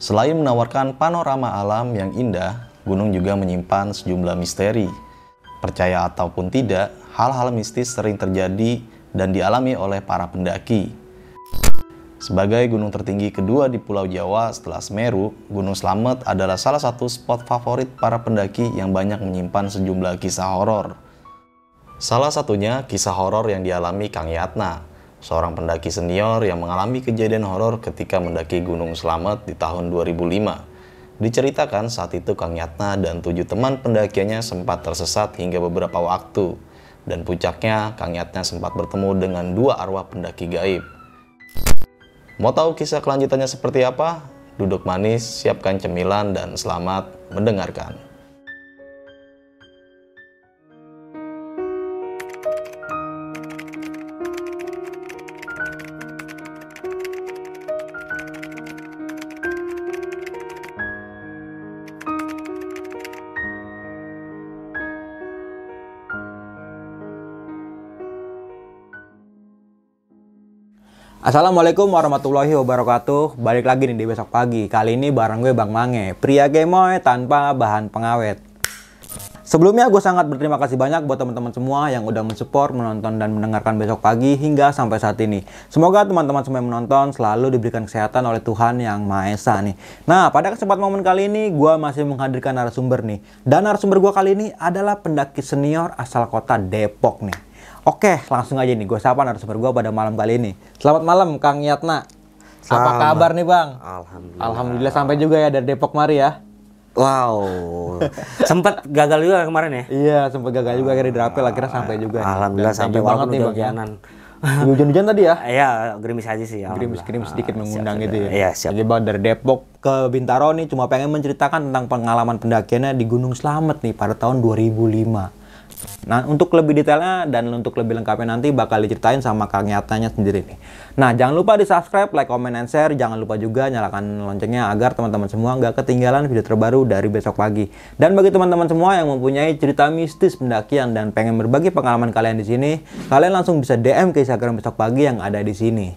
Selain menawarkan panorama alam yang indah, gunung juga menyimpan sejumlah misteri. Percaya ataupun tidak, hal-hal mistis sering terjadi dan dialami oleh para pendaki. Sebagai gunung tertinggi kedua di Pulau Jawa setelah Semeru, Gunung Slamet adalah salah satu spot favorit para pendaki yang banyak menyimpan sejumlah kisah horor. Salah satunya kisah horor yang dialami Kang Yatna, seorang pendaki senior yang mengalami kejadian horor ketika mendaki Gunung Selamet di tahun 2005. Diceritakan saat itu Kang Yatna dan tujuh teman pendakiannya sempat tersesat hingga beberapa waktu. Dan puncaknya, Kang Yatna sempat bertemu dengan dua arwah pendaki gaib. Mau tahu kisah kelanjutannya seperti apa? Duduk manis, siapkan cemilan, dan selamat mendengarkan. Assalamualaikum warahmatullahi wabarakatuh Balik lagi nih di besok pagi Kali ini bareng gue Bang Mange Pria gemoy tanpa bahan pengawet Sebelumnya gue sangat berterima kasih banyak buat teman-teman semua yang udah mensupport, menonton, dan mendengarkan besok pagi hingga sampai saat ini. Semoga teman-teman semua yang menonton selalu diberikan kesehatan oleh Tuhan Yang Maha Esa nih. Nah, pada kesempatan momen kali ini gue masih menghadirkan narasumber nih. Dan narasumber gue kali ini adalah pendaki senior asal kota Depok nih. Oke, langsung aja nih. Gue sapa narasumber gue pada malam kali ini. Selamat malam, Kang Yatna. Selamat. Apa kabar nih, Bang? Alhamdulillah. Alhamdulillah sampai juga ya dari Depok mari ya. Wow, sempat gagal juga kemarin ya? Iya, sempat gagal juga akhirnya drapel akhirnya ah, sampai juga. Alhamdulillah sampai sampai banget nih bagianan. Ya. Hujan-hujan tadi ya? Iya, gerimis aja sih. Gerimis-gerimis sedikit ah, mengundang siap, gitu ya. Iya, siap. Jadi bang dari Depok ke Bintaro nih cuma pengen menceritakan tentang pengalaman pendakiannya di Gunung Slamet nih pada tahun 2005. Nah, untuk lebih detailnya dan untuk lebih lengkapnya nanti bakal diceritain sama Kang Nyatanya sendiri nih. Nah, jangan lupa di-subscribe, like, comment, and share. Jangan lupa juga nyalakan loncengnya agar teman-teman semua nggak ketinggalan video terbaru dari besok pagi. Dan bagi teman-teman semua yang mempunyai cerita mistis pendakian dan pengen berbagi pengalaman kalian di sini, kalian langsung bisa DM ke Instagram besok pagi yang ada di sini.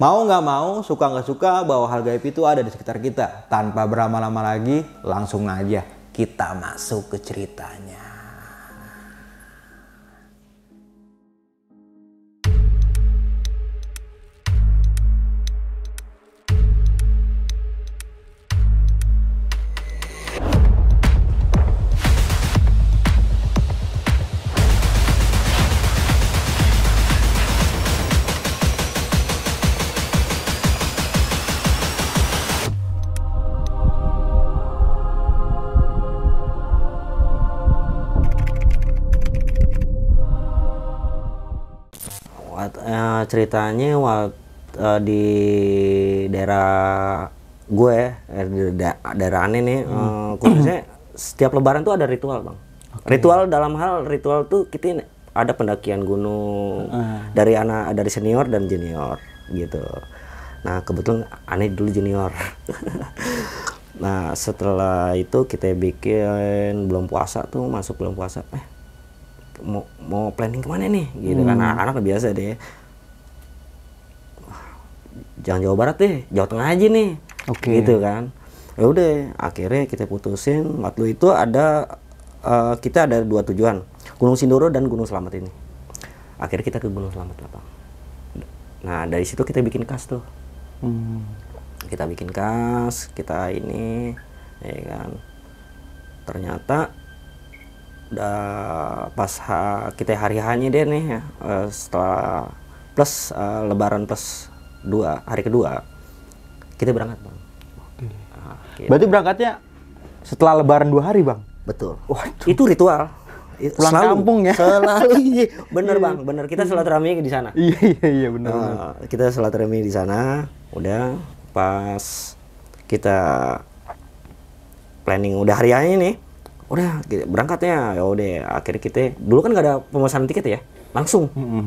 Mau nggak mau, suka nggak suka, bahwa hal gaib itu ada di sekitar kita. Tanpa berlama-lama lagi, langsung aja kita masuk ke ceritanya. ceritanya waktu uh, eh, di daerah gue eh, daerah aneh nih hmm. uh, khususnya setiap lebaran tuh ada ritual bang okay. ritual dalam hal ritual tuh kita ada pendakian gunung uh. dari anak dari senior dan junior gitu nah kebetulan aneh dulu junior nah setelah itu kita bikin belum puasa tuh masuk belum puasa eh mau mau planning kemana nih gitu kan. hmm. kan anak-anak biasa deh jangan Jawa Barat deh Jawa Tengah aja nih okay. gitu kan ya udah akhirnya kita putusin waktu itu ada uh, kita ada dua tujuan Gunung Sindoro dan Gunung Selamat ini akhirnya kita ke Gunung Selamat Bang. nah dari situ kita bikin kas tuh hmm. kita bikin kas kita ini ya kan ternyata udah pas ha, kita hari harinya deh nih ya, setelah plus uh, lebaran plus dua hari kedua kita berangkat bang. Oke. Nah, Berarti berangkatnya setelah Lebaran dua hari bang? Betul. Waduh. Itu ritual. Pulang selalu, kampung ya. Selalu. Iya, bener bang, bener kita iya. silaturahmi di sana. Iya iya iya bener. Uh, kita kita silaturahmi di sana. Udah pas kita planning udah hari ini nih udah berangkatnya ya udah akhirnya kita dulu kan gak ada pemesanan tiket ya langsung mm -hmm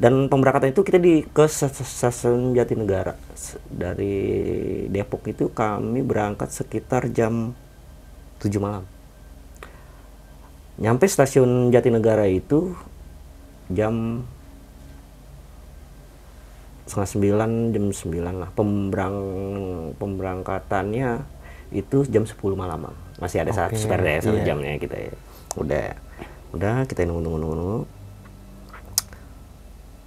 dan pemberangkatan itu kita di ke stasiun Jatinegara dari Depok itu kami berangkat sekitar jam 7 malam nyampe stasiun Jatinegara itu jam setengah sembilan jam sembilan lah pemberang pemberangkatannya itu jam sepuluh malam masih ada okay. satu spare ya yeah. jamnya kita ya. udah udah kita nunggu nunggu, nunggu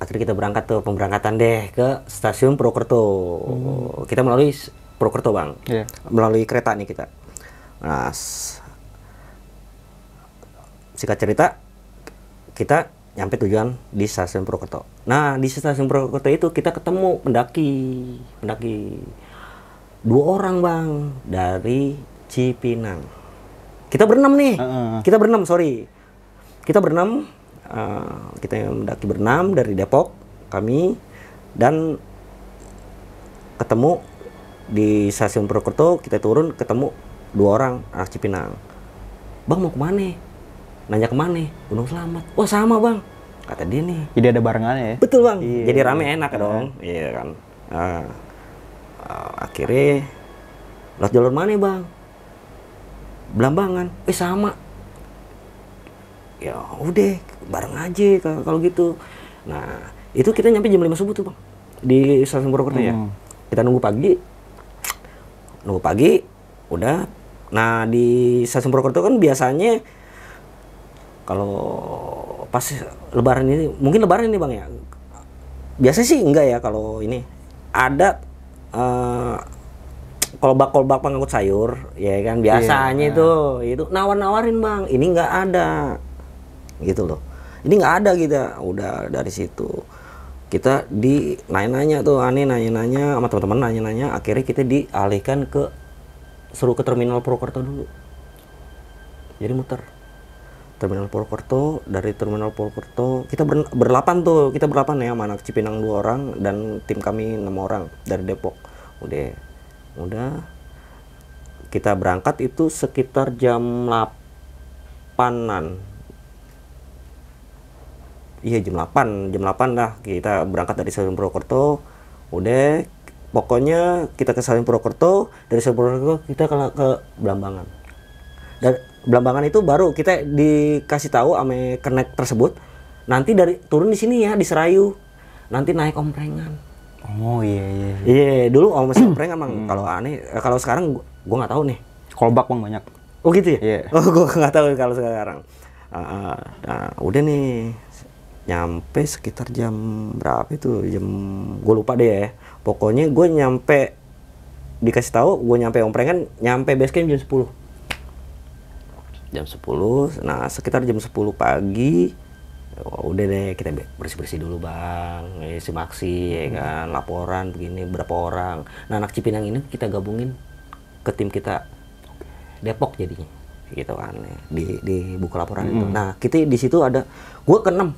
akhirnya kita berangkat tuh pemberangkatan deh ke stasiun Purwokerto hmm. kita melalui Purwokerto bang yeah. melalui kereta nih kita nah singkat cerita kita nyampe tujuan di stasiun Purwokerto nah di stasiun Purwokerto itu kita ketemu pendaki pendaki dua orang bang dari Cipinang kita berenam nih uh -uh. kita berenam sorry kita berenam Eh, kita yang mendaki berenam dari Depok kami dan ketemu di stasiun Purwokerto kita turun ketemu dua orang anak Cipinang bang mau kemana nanya kemana Gunung Selamat wah sama bang kata dia nih jadi ada barengan ya betul bang iya. jadi rame enak ya dong iya, iya kan uh, akhirnya lewat jalur mana bang Belambangan eh sama ya udah bareng aja kalau gitu nah itu kita nyampe jam lima subuh tuh bang di stasiun Purwokerto ya. hmm. ya kita nunggu pagi nunggu pagi udah nah di stasiun Purwokerto kan biasanya kalau pas lebaran ini mungkin lebaran ini bang ya biasa sih enggak ya kalau ini ada uh, kolbak-kolbak pengangkut sayur ya kan iya. biasanya yeah. itu itu nawar-nawarin bang ini enggak ada gitu loh ini nggak ada kita gitu, udah dari situ kita di nanya-nanya tuh aneh nanya-nanya sama teman-teman nanya-nanya akhirnya kita dialihkan ke suruh ke terminal Purwokerto dulu jadi muter terminal Purwokerto dari terminal Purwokerto kita ber, berlapan tuh kita berlapan ya mana Cipinang dua orang dan tim kami enam orang dari Depok udah udah kita berangkat itu sekitar jam 8-an iya jam 8 jam 8 lah kita berangkat dari Salim Purwokerto udah pokoknya kita ke Salim Purwokerto dari Salim Purwokerto kita ke, ke Belambangan dan Belambangan itu baru kita dikasih tahu ame kenek tersebut nanti dari turun di sini ya di Serayu nanti naik omprengan oh iya iya iya yeah, dulu om masih omprengan emang hmm. kalau aneh eh, kalau sekarang gua nggak tahu nih kolbak bang banyak oh gitu ya yeah. oh gua nggak tahu kalau sekarang uh, nah udah nih nyampe sekitar jam berapa itu jam gue lupa deh ya pokoknya gue nyampe dikasih tahu gue nyampe ompreng kan nyampe base camp jam 10 jam 10 nah sekitar jam 10 pagi Oh, udah deh kita bersih bersih dulu bang eh, si maksi ya kan laporan begini berapa orang nah anak Cipinang ini kita gabungin ke tim kita Depok jadinya gitu kan di di buku laporan mm. itu hmm. nah kita di situ ada gue keenam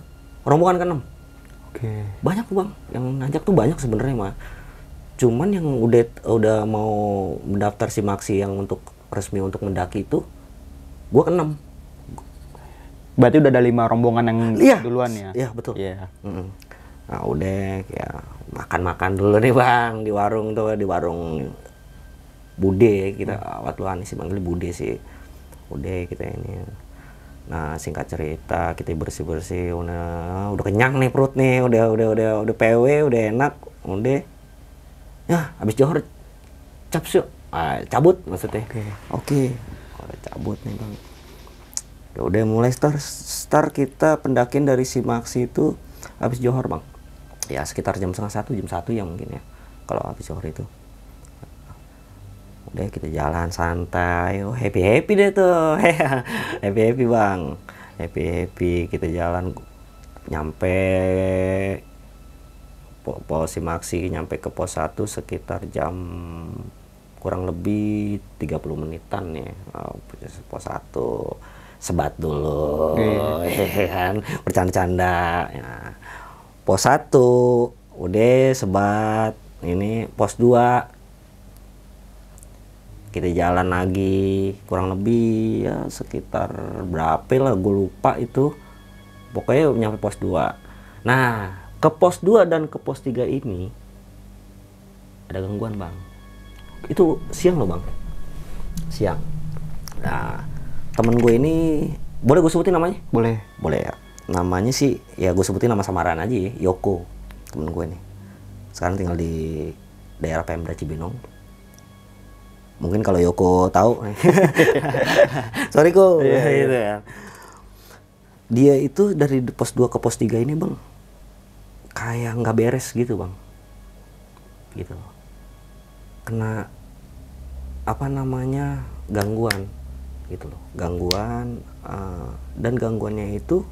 rombongan keenam oke okay. banyak tuh bang yang ngajak tuh banyak sebenarnya mah cuman yang udah udah mau mendaftar si Maxi yang untuk resmi untuk mendaki itu gua keenam berarti udah ada lima rombongan yang iya. duluan ya iya betul iya yeah. mm nah udah ya makan-makan dulu nih bang di warung tuh di warung Bude kita hmm. waktu anis sih manggil Bude sih udah kita ini Nah, singkat cerita kita bersih-bersih udah ah, udah kenyang nih perut nih, udah udah udah udah PW, udah enak, udah. Ya, habis johor cap sih. Ah, cabut maksudnya. Oke. Okay. Oke. Okay. Cabut nih, Bang. Ya udah mulai start start kita pendakian dari Simaksi itu habis Johor, Bang. Ya sekitar jam setengah satu, jam satu ya mungkin ya. Kalau habis Johor itu udah kita jalan santai oh, happy happy deh tuh happy happy bang happy happy kita jalan nyampe po pos Simaksi nyampe ke pos 1 sekitar jam kurang lebih 30 menitan ya oh, pos 1 sebat dulu yeah. Ya kan bercanda-canda ya. pos 1 udah sebat ini pos 2 kita jalan lagi kurang lebih ya sekitar berapa lah gue lupa itu pokoknya nyampe pos 2 nah ke pos 2 dan ke pos 3 ini ada gangguan bang itu siang loh bang siang nah temen gue ini boleh gue sebutin namanya boleh boleh ya namanya sih ya gue sebutin nama samaran aja ya Yoko temen gue nih sekarang tinggal di daerah Pemda Cibinong mungkin kalau Yoko tahu sorry kok ya, iya, iya. gitu ya dia itu dari pos 2 ke pos 3 ini bang kayak nggak beres gitu bang gitu kena apa namanya gangguan gitu loh gangguan uh, dan gangguannya itu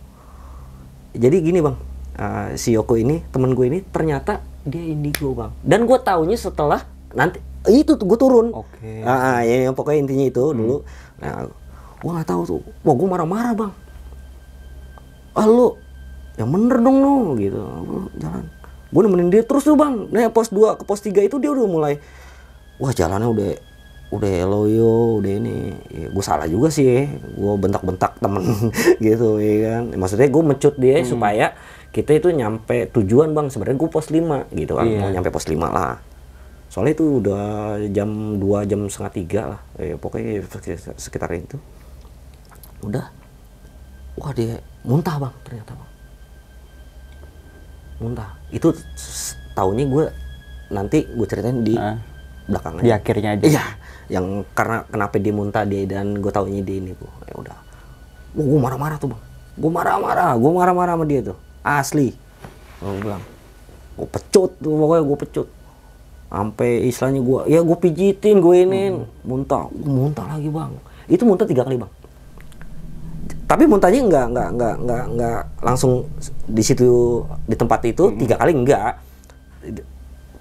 jadi gini bang uh, si Yoko ini temen gue ini ternyata dia indigo bang dan gue taunya setelah nanti itu gue turun okay. ah, ya, ya, pokoknya intinya itu hmm. dulu nah gue nggak tahu tuh wah gue marah-marah bang ah lu yang bener dong lu gitu jalan gue nemenin dia terus tuh bang nah pos 2 ke pos 3 itu dia udah mulai wah jalannya udah udah loyo udah ini ya, gue salah juga sih ya. gue bentak-bentak temen gitu ya kan maksudnya gue mencut dia hmm. supaya kita itu nyampe tujuan bang sebenarnya gue pos lima gitu kan yeah. mau nyampe pos lima lah soalnya itu udah jam 2 jam setengah tiga lah eh, pokoknya sekitar itu udah wah dia muntah bang ternyata bang muntah itu tahunya gue nanti gue ceritain di uh, belakangnya di akhirnya aja iya yang karena kenapa dia muntah dia dan gue tahunya dia ini bu ya udah wah gue marah-marah tuh bang gue marah-marah gue marah-marah sama dia tuh asli gue bilang gue pecut tuh pokoknya gue pecut sampai istilahnya gua ya gue pijitin gue ini hmm. muntah muntah lagi bang itu muntah tiga kali bang tapi muntahnya enggak enggak enggak enggak enggak langsung di situ di tempat itu hmm. tiga kali enggak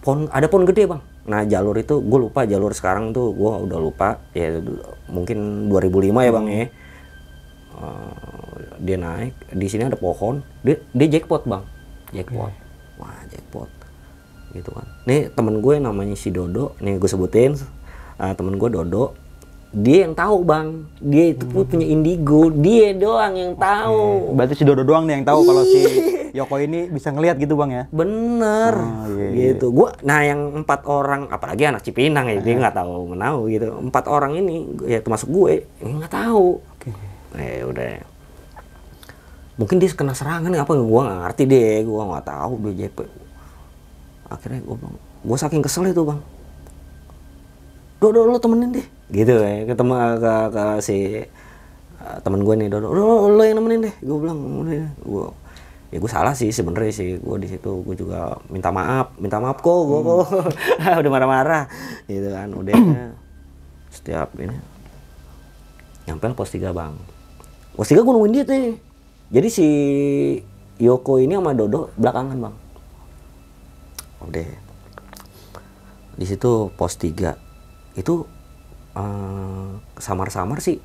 pon ada pon gede bang nah jalur itu gue lupa jalur sekarang tuh gue udah lupa ya mungkin 2005 ya bang hmm. ya uh, dia naik di sini ada pohon dia dia jackpot bang jackpot yeah. wah jackpot gitu kan nih temen gue namanya si Dodo nih gue sebutin uh, temen gue Dodo dia yang tahu bang dia itu hmm. punya indigo dia doang yang tahu okay. Iya. berarti si Dodo doang nih yang tahu kalau si Yoko ini bisa ngelihat gitu bang ya bener oh, iya, iya. gitu gua nah yang empat orang apalagi anak Cipinang ya eh. dia iya. nggak tahu menahu gitu empat orang ini ya termasuk gue nggak tahu okay. eh ya udah mungkin dia kena serangan apa gue nggak ngerti deh gue nggak tahu dia akhirnya gue bilang gue saking kesel itu bang dodo lo temenin deh gitu ya ketemu eh, ke, ke si uh, eh, teman gue nih dodo lo, lo yang nemenin deh gue bilang gue ya gue salah sih sebenarnya sih gue di situ gue juga minta maaf minta maaf kok gue hmm. kok udah marah-marah gitu kan udah setiap ini nyampe pos tiga bang pos tiga gue nungguin dia tuh jadi si Yoko ini sama Dodo belakangan bang deh di situ pos 3 itu eh, samar-samar uh, sih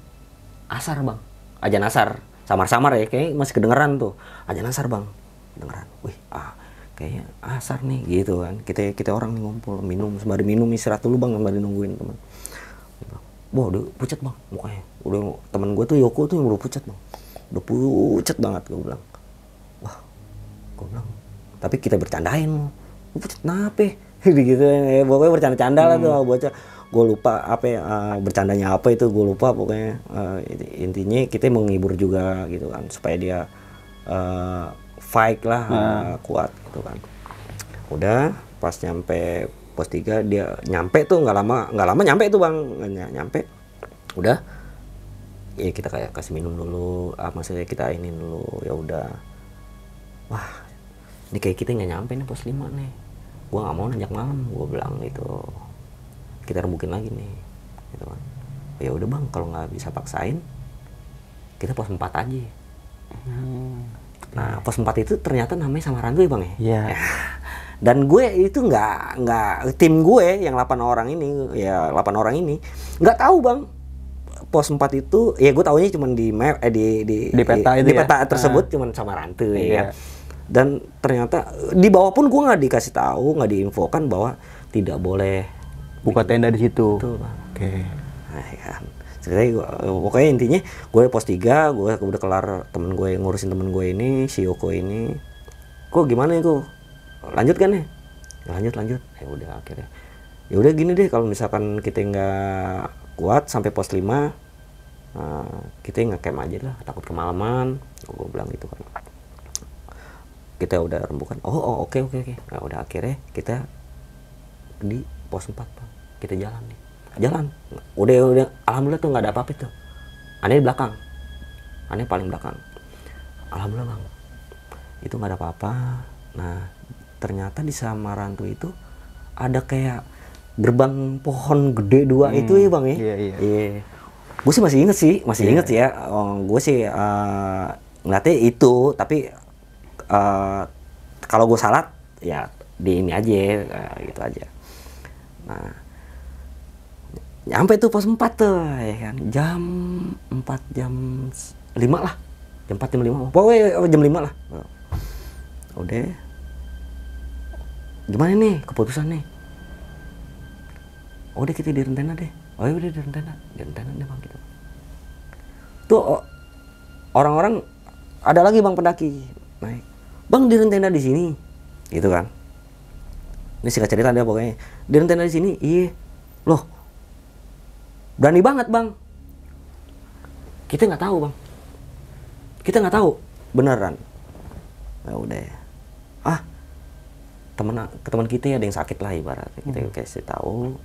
asar bang aja nasar samar-samar ya kayak masih kedengeran tuh aja nasar bang kedengeran wih ah kayaknya asar nih gitu kan kita kita orang nih ngumpul minum sembari minum istirahat dulu bang sembari nungguin teman Wah udah pucat bang mukanya udah teman gue tuh Yoko tuh yang udah pucat bang udah pucat banget gue bilang wah gue bilang tapi kita bercandain pucet nape ya? gitu ya pokoknya bercanda-canda hmm. lah tuh bocah hmm. gue lupa apa ya, uh, bercandanya apa itu gue lupa pokoknya uh, intinya kita menghibur juga gitu kan supaya dia uh, fight lah hmm. uh, kuat gitu kan udah pas nyampe pos tiga dia nyampe tuh nggak lama nggak lama nyampe tuh bang Ny nyampe udah ya kita kayak kasih minum dulu ah maksudnya kita ini dulu ya udah wah ini kayak kita nggak nyampe nih pos lima nih gue nggak mau nanjak malam gue bilang gitu kita rembukin lagi nih gitu kan ya udah bang kalau nggak bisa paksain kita pos 4 aja hmm. nah pos 4 itu ternyata namanya sama Randu ya bang ya yeah. dan gue itu nggak nggak tim gue yang 8 orang ini ya 8 orang ini nggak tahu bang pos 4 itu ya gue tahunya cuma di map eh, di di di peta di, itu di ya? peta ah. ya? tersebut cuma cuma sama rantu ya dan ternyata di bawah pun gue nggak dikasih tahu nggak diinfokan bahwa tidak boleh buka tenda di situ oke okay. nah, ya. Kan. gua, pokoknya intinya gue pos tiga, gue udah kelar temen gue ngurusin temen gue ini si Yoko ini kok gimana ya kok lanjut kan ya lanjut lanjut ya udah akhirnya ya udah gini deh kalau misalkan kita nggak kuat sampai pos lima, eh, kita nggak kem aja lah takut kemalaman gue bilang gitu kan kita udah rembukan oh, oh oke oke oke okay. nah, udah akhirnya kita di pos 4 bang kita jalan nih jalan udah udah alhamdulillah tuh nggak ada apa-apa tuh aneh di belakang aneh paling belakang alhamdulillah bang itu nggak ada apa-apa nah ternyata di samaran tuh itu ada kayak gerbang pohon gede dua hmm, itu ya bang ya iya iya, iya. gue sih masih inget sih masih yeah. inget ya oh, gue sih uh, ngeliatnya itu tapi uh, kalau gue salah ya di ini aja uh, gitu aja nah nyampe tuh pos empat tuh ya kan jam empat jam lima lah jam empat jam lima, pokoknya eh, jam lima lah nah, udah gimana nih keputusan nih udah kita di rentena deh oh ya udah di rentena, di rentena, deh bang gitu. tuh orang-orang ada lagi bang pendaki naik bang di tenda di sini gitu kan ini singkat cerita dia pokoknya di tenda di sini iya loh berani banget bang kita nggak tahu bang kita nggak tahu beneran ya udah ya ah teman ke teman kita ya ada yang sakit lah ibarat kita hmm. kasih tahu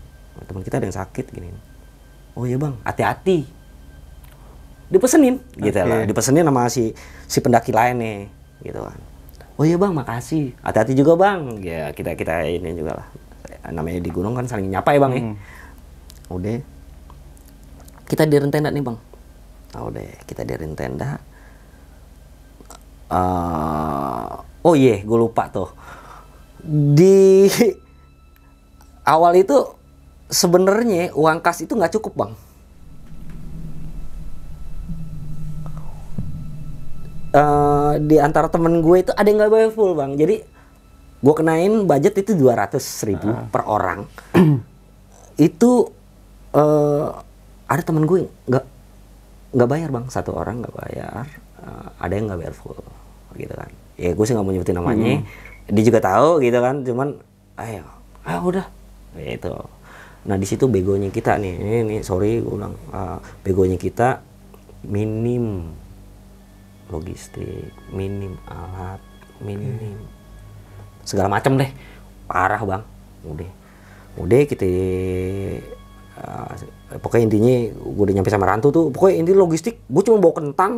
teman kita ada yang sakit gini oh iya bang hati-hati dipesenin okay. gitu lah dipesenin sama si si pendaki lain nih gitu kan oh iya bang makasih hati-hati juga bang ya kita kita ini juga lah namanya di gunung kan saling nyapa ya bang ya? hmm. ya udah kita di tenda nih bang ah, udah deh kita di tenda uh, ah, oh iya yeah, gue lupa tuh di awal itu sebenarnya uang kas itu nggak cukup bang uh, di antara temen gue itu ada yang gak bayar full bang jadi gue kenain budget itu dua ratus ribu uh. per orang itu uh, ada temen gue nggak nggak bayar bang satu orang nggak bayar uh, ada yang nggak bayar full gitu kan ya gue sih nggak mau nyebutin namanya hmm. dia juga tahu gitu kan cuman ayo ayo ah, udah itu nah di situ begonya kita nih ini, ini sorry gue ulang uh, begonya kita minim logistik minim alat minim hmm. segala macam deh parah bang udah udah kita uh, pokoknya intinya gue udah nyampe sama Rantu tuh pokoknya intinya logistik gue cuma bawa kentang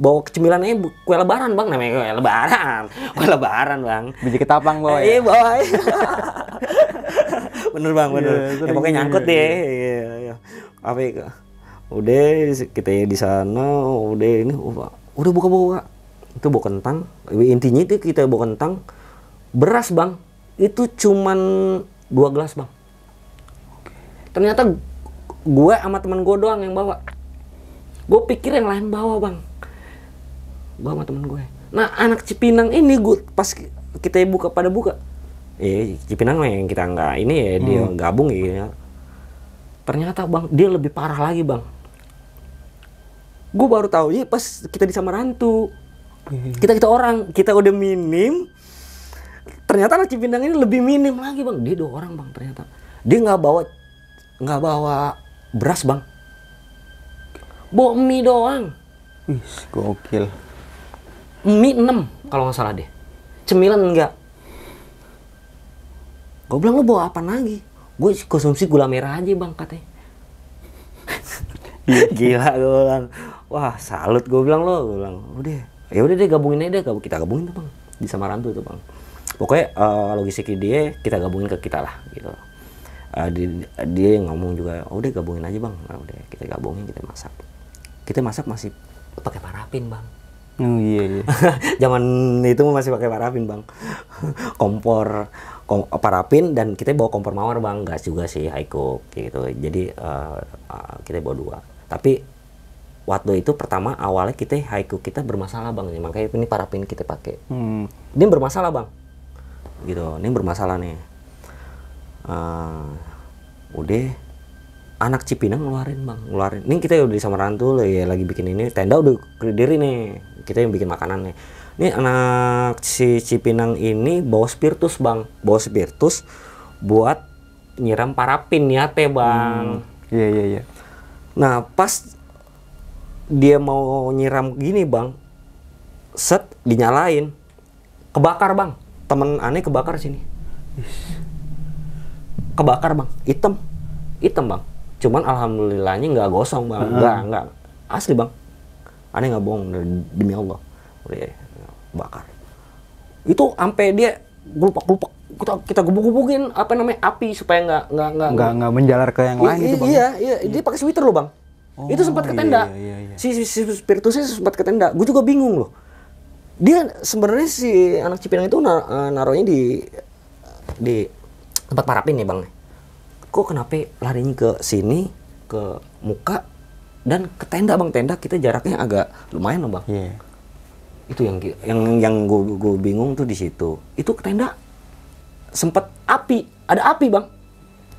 bawa kecemilan aja kue lebaran bang namanya kue lebaran kue lebaran bang biji ketapang bawa ya? iya bawa ya. bener bang bener yeah, iya, ya, pokoknya nyangkut deh iya, iya. apa ya udah kita di sana udah ini uh, udah buka buka itu bawa kentang intinya itu kita bawa kentang beras bang itu cuman dua gelas bang ternyata gue sama teman gue doang yang bawa gue pikir yang lain bawa bang gue sama teman gue nah anak Cipinang ini gue pas kita buka pada buka eh Cipinang yang kita nggak ini ya hmm. dia gabung ya ternyata bang dia lebih parah lagi bang gue baru tahu ya pas kita di Samarantu hmm. kita kita orang kita udah minim ternyata anak Cipinang ini lebih minim lagi bang dia dua orang bang ternyata dia nggak bawa nggak bawa beras bang bawa mie doang Ih, gokil mie enam kalau nggak salah deh cemilan enggak gue bilang lo bawa apa lagi gue konsumsi gula merah aja bang katanya iya, gila gue bilang wah salut gue bilang lo gue bilang udah ya udah deh gabungin aja deh kita gabungin tuh bang di Samarantu itu bang pokoknya uh, logistik dia kita gabungin ke kita lah gitu uh, eh, dia, dia yang ngomong juga oh, udah gabungin aja bang nah, udah kita gabungin kita masak kita masak masih pakai parafin bang Oh iya, iya. Zaman itu masih pakai parafin bang, kompor kom parafin dan kita bawa kompor mawar bang, gas juga sih high cook gitu. Jadi uh, uh, kita bawa dua. Tapi Waktu itu pertama awalnya kita haiku kita bermasalah bang, makanya ini para pin kita pakai. Hmm. Ini bermasalah bang, gitu. Ini bermasalah nih. Uh, udah anak Cipinang ngeluarin bang, ngeluarin. Ini kita udah di Samarantu ya lagi bikin ini tenda udah kediri nih. Kita yang bikin makanan nih. Ini anak si Cipinang ini bawa spiritus bang, bawa spiritus buat nyiram pin ya teh bang. Hmm. Iya hmm. iya iya. Nah pas dia mau nyiram gini bang set dinyalain kebakar bang temen aneh kebakar sini kebakar bang hitam hitam bang cuman alhamdulillahnya nggak gosong bang nggak uh nggak asli bang aneh nggak bohong demi Allah oh, iya, iya. bakar itu sampai dia gelupak gelupak kita kita gubuk gubukin apa namanya api supaya nggak nggak nggak nggak menjalar ke yang lain itu bang iya ya? iya dia pakai sweater loh bang Oh, itu sempat ke tenda. Iya, iya, iya. Si, si, si spiritusnya sempat ke tenda. Gue juga bingung loh. Dia sebenarnya si anak Cipinang itu nar eh, naruhnya di di tempat parapin nih ya, bang. Kok kenapa larinya ke sini, ke muka, dan ke tenda bang tenda kita jaraknya agak lumayan loh bang. Yeah. Itu yang yang yang gue bingung tuh di situ. Itu ke tenda sempat api, ada api bang.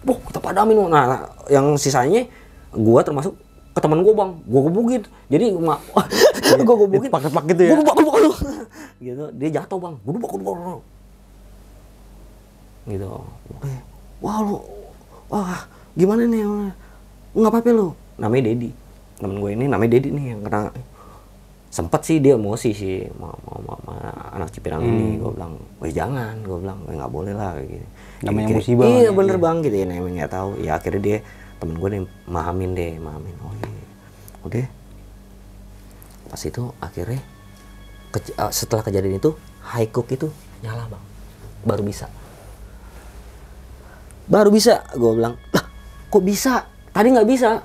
Wah kita padamin. Nah yang sisanya gue termasuk ke teman gue bang gue gebukin jadi ma- gue gebukin pak pak gitu ya gue gebuk gebuk gitu dia jatuh bang gue bakal gebuk gitu wah lu wah gimana nih nggak apa-apa lu namanya Dedi temen gue ini namanya Dedi nih yang kena sempet sih dia emosi sih mau mau, mau, mau anak Cipinang hmm. ini gue bilang wes jangan gue bilang nggak boleh lah kayak gini gitu. namanya musibah iya bener bang gitu ya namanya nggak tahu ya akhirnya dia temen gue nih mahamin deh mahamin oh iya udah pas itu akhirnya ke, uh, eh, setelah kejadian itu cook itu nyala bang baru bisa baru bisa gue bilang lah kok bisa tadi nggak bisa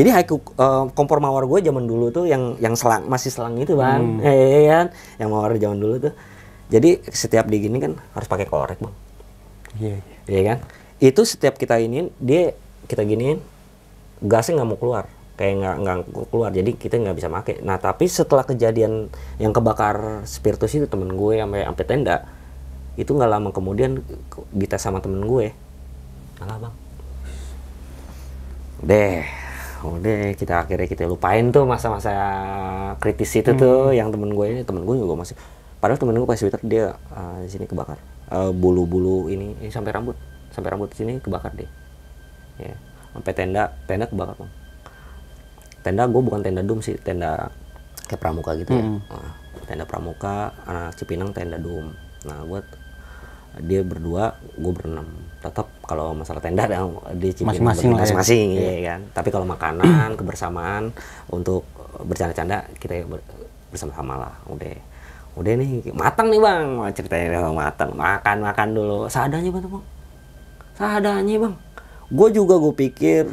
jadi haiku uh, eh, kompor mawar gue zaman dulu tuh yang yang selang masih selang itu bang hmm. ya, ya, ya, yang mawar zaman dulu tuh jadi setiap digini kan harus pakai korek bang iya yeah. iya kan itu setiap kita ini dia kita giniin gasnya nggak mau keluar kayak nggak nggak keluar jadi kita nggak bisa make nah tapi setelah kejadian yang kebakar spiritus itu temen gue sampai sampai tenda itu nggak lama kemudian kita sama temen gue nggak lama deh udah kita akhirnya kita lupain tuh masa-masa kritis itu hmm. tuh yang temen gue ini temen gue juga masih padahal temen gue pas Twitter dia uh, di sini kebakar eh, bulu-bulu uh, ini, ini sampai rambut sampai rambut sini kebakar deh ya sampai tenda tenda kebakar bang tenda gue bukan tenda dum sih tenda kayak pramuka gitu ya nah, tenda pramuka anak Cipinang tenda dum nah gue dia berdua gue berenam tetap kalau masalah tenda dia di Cipinang masing-masing masing ya. ya kan tapi kalau makanan kebersamaan untuk bercanda-canda kita bersama-sama lah udah udah nih matang nih bang ceritanya matang makan makan dulu seadanya bang seadanya bang gue juga gue pikir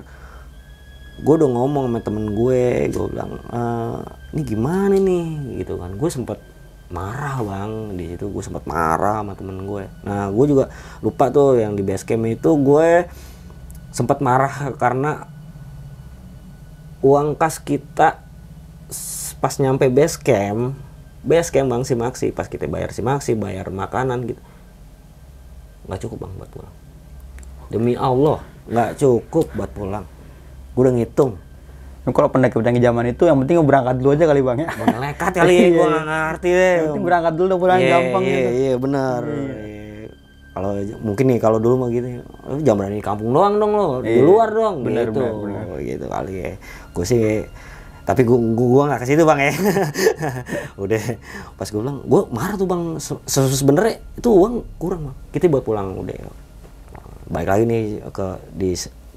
gue udah ngomong sama temen gue gue bilang e, ini gimana nih gitu kan gue sempet marah bang di situ gue sempet marah sama temen gue nah gue juga lupa tuh yang di base camp itu gue sempet marah karena uang kas kita pas nyampe base camp base camp bang si Maxi pas kita bayar si Maxi bayar makanan gitu nggak cukup bang buat pulang demi Allah nggak cukup buat pulang gue udah ngitung nah, kalau pendaki-pendaki zaman itu yang penting berangkat dulu aja kali bang ya melekat kali iya, gue iya. nggak ngerti deh berangkat dulu udah pulang yeah, gampang yeah, gitu iya yeah, bener yeah. kalau mungkin nih kalau dulu mah gitu Jam ya. oh, berani di kampung doang dong lo yeah. di iya. luar dong bener, gitu bener, bener. Oh, gitu kali ya gue sih tapi gue gua, gua gak ke situ bang ya udah pas gue bilang gue marah tuh bang Sebenernya itu uang kurang bang kita buat pulang udah baik lagi nih ke di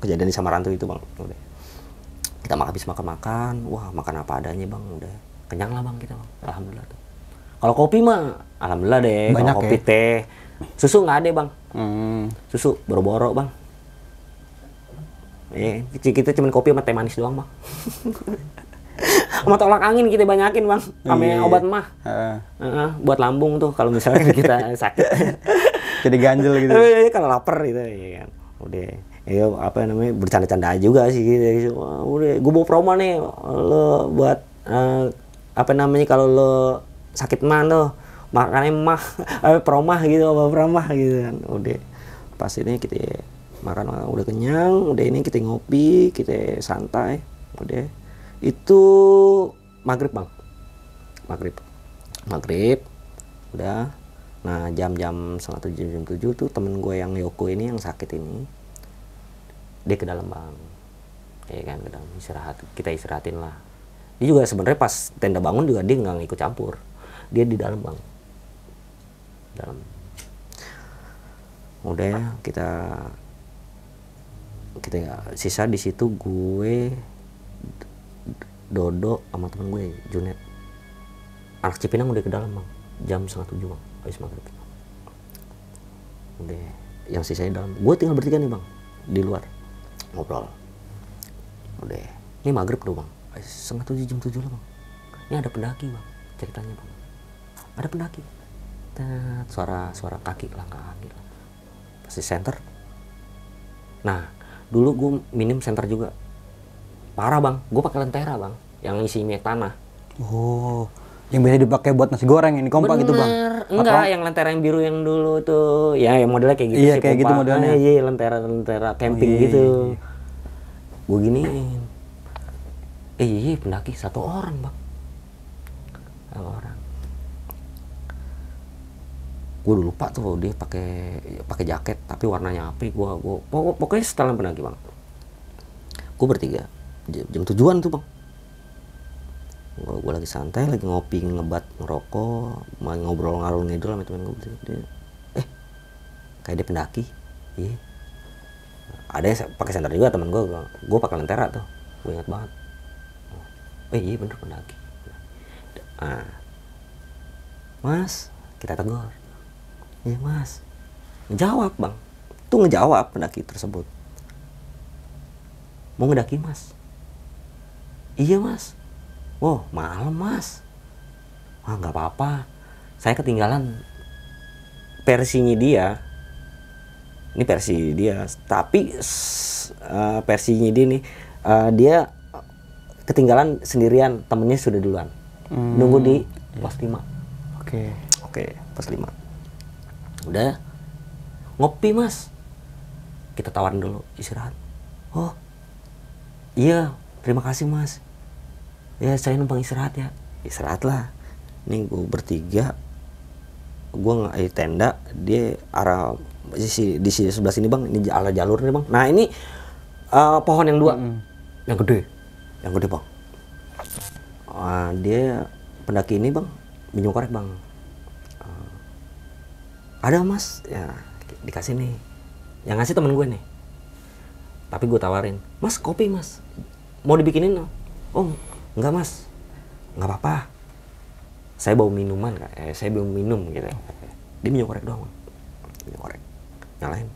kejadian di Samarantu itu bang udah kita makan habis makan makan wah makan apa adanya bang udah kenyang lah bang kita bang alhamdulillah tuh kalau kopi mah alhamdulillah deh banyak kopi ya? teh susu nggak ada bang hmm. susu boro-boro bang Eh, kita cuma kopi sama teh manis doang, Bang. sama tolak angin kita banyakin, Bang. Sama iya, iya. obat mah. Uh. Uh, buat lambung tuh kalau misalnya kita sakit jadi ganjel gitu iya, iya, kalau lapar gitu ya kan udah ya apa namanya bercanda-canda juga sih gitu udah gue bawa promo nih lo buat uh, apa namanya kalau lo sakit mah lo makannya mah eh, promah gitu apa promah gitu kan udah pas ini kita makan makan udah kenyang udah ini kita ngopi kita santai udah itu maghrib bang maghrib maghrib udah Nah jam-jam setengah tujuh jam tujuh tuh temen gue yang Yoko ini yang sakit ini dia ke dalam bang, ya kan ke dalam istirahat kita istirahatin lah. Dia juga sebenarnya pas tenda bangun juga dia nggak ikut campur, dia di dalam bang, dalam. Udah ya kita kita sisa di situ gue Dodo sama temen gue Junet anak Cipinang udah ke dalam bang jam setengah tujuh bang habis maghrib udah yang sisanya dalam gue tinggal bertiga nih bang di luar ngobrol oke, ini maghrib tuh bang setengah tujuh jam tujuh lah bang ini ada pendaki bang ceritanya bang ada pendaki Tet, suara suara kaki langkah kaki lah pasti center nah dulu gue minim center juga parah bang gue pakai lentera bang yang isinya tanah oh yang bisa dipakai buat nasi goreng ini kompak gitu bang enggak Atau? yang lentera yang biru yang dulu tuh ya yang modelnya kayak gitu iya sih, kayak gitu modelnya ah, iya lentera lentera oh, camping oh, iya, gitu iya, iya. gue gini eh iya, iya pendaki satu orang bang satu orang gue udah lupa tuh dia pakai pakai jaket tapi warnanya api gue gue pokoknya setelan pendaki bang gue bertiga jam tujuan tuh bang gue lagi santai lagi ngopi ngebat ngerokok ngobrol ngalung ngidul sama temen gue dia, eh kayak dia pendaki iya ada yang pakai senter juga temen gue gue pakai lentera tuh gue ingat banget eh iya bener pendaki nah, mas kita tegur iya mas ngejawab bang tuh ngejawab pendaki tersebut mau ngedaki mas iya mas wow malam mas ah nggak apa-apa saya ketinggalan versinya dia ini versi dia tapi uh, eh, versinya dia nih uh, dia ketinggalan sendirian temennya sudah duluan hmm. nunggu di pos iya. 5 oke okay. oke okay, pos 5 udah ngopi mas kita tawarin dulu istirahat oh iya terima kasih mas ya saya numpang istirahat ya istirahat lah ini gue bertiga gue nggak eh, tenda dia arah di sini, di sini sebelah sini bang ini ala jalur nih bang nah ini uh, pohon yang dua mm yang gede yang gede bang uh, dia pendaki ini bang minyak korek bang uh, ada mas ya dikasih nih yang ngasih temen gue nih tapi gue tawarin mas kopi mas mau dibikinin oh enggak mas nggak apa-apa saya bawa minuman kak eh, saya bawa minum gitu dia minyak korek doang minyak korek nyalain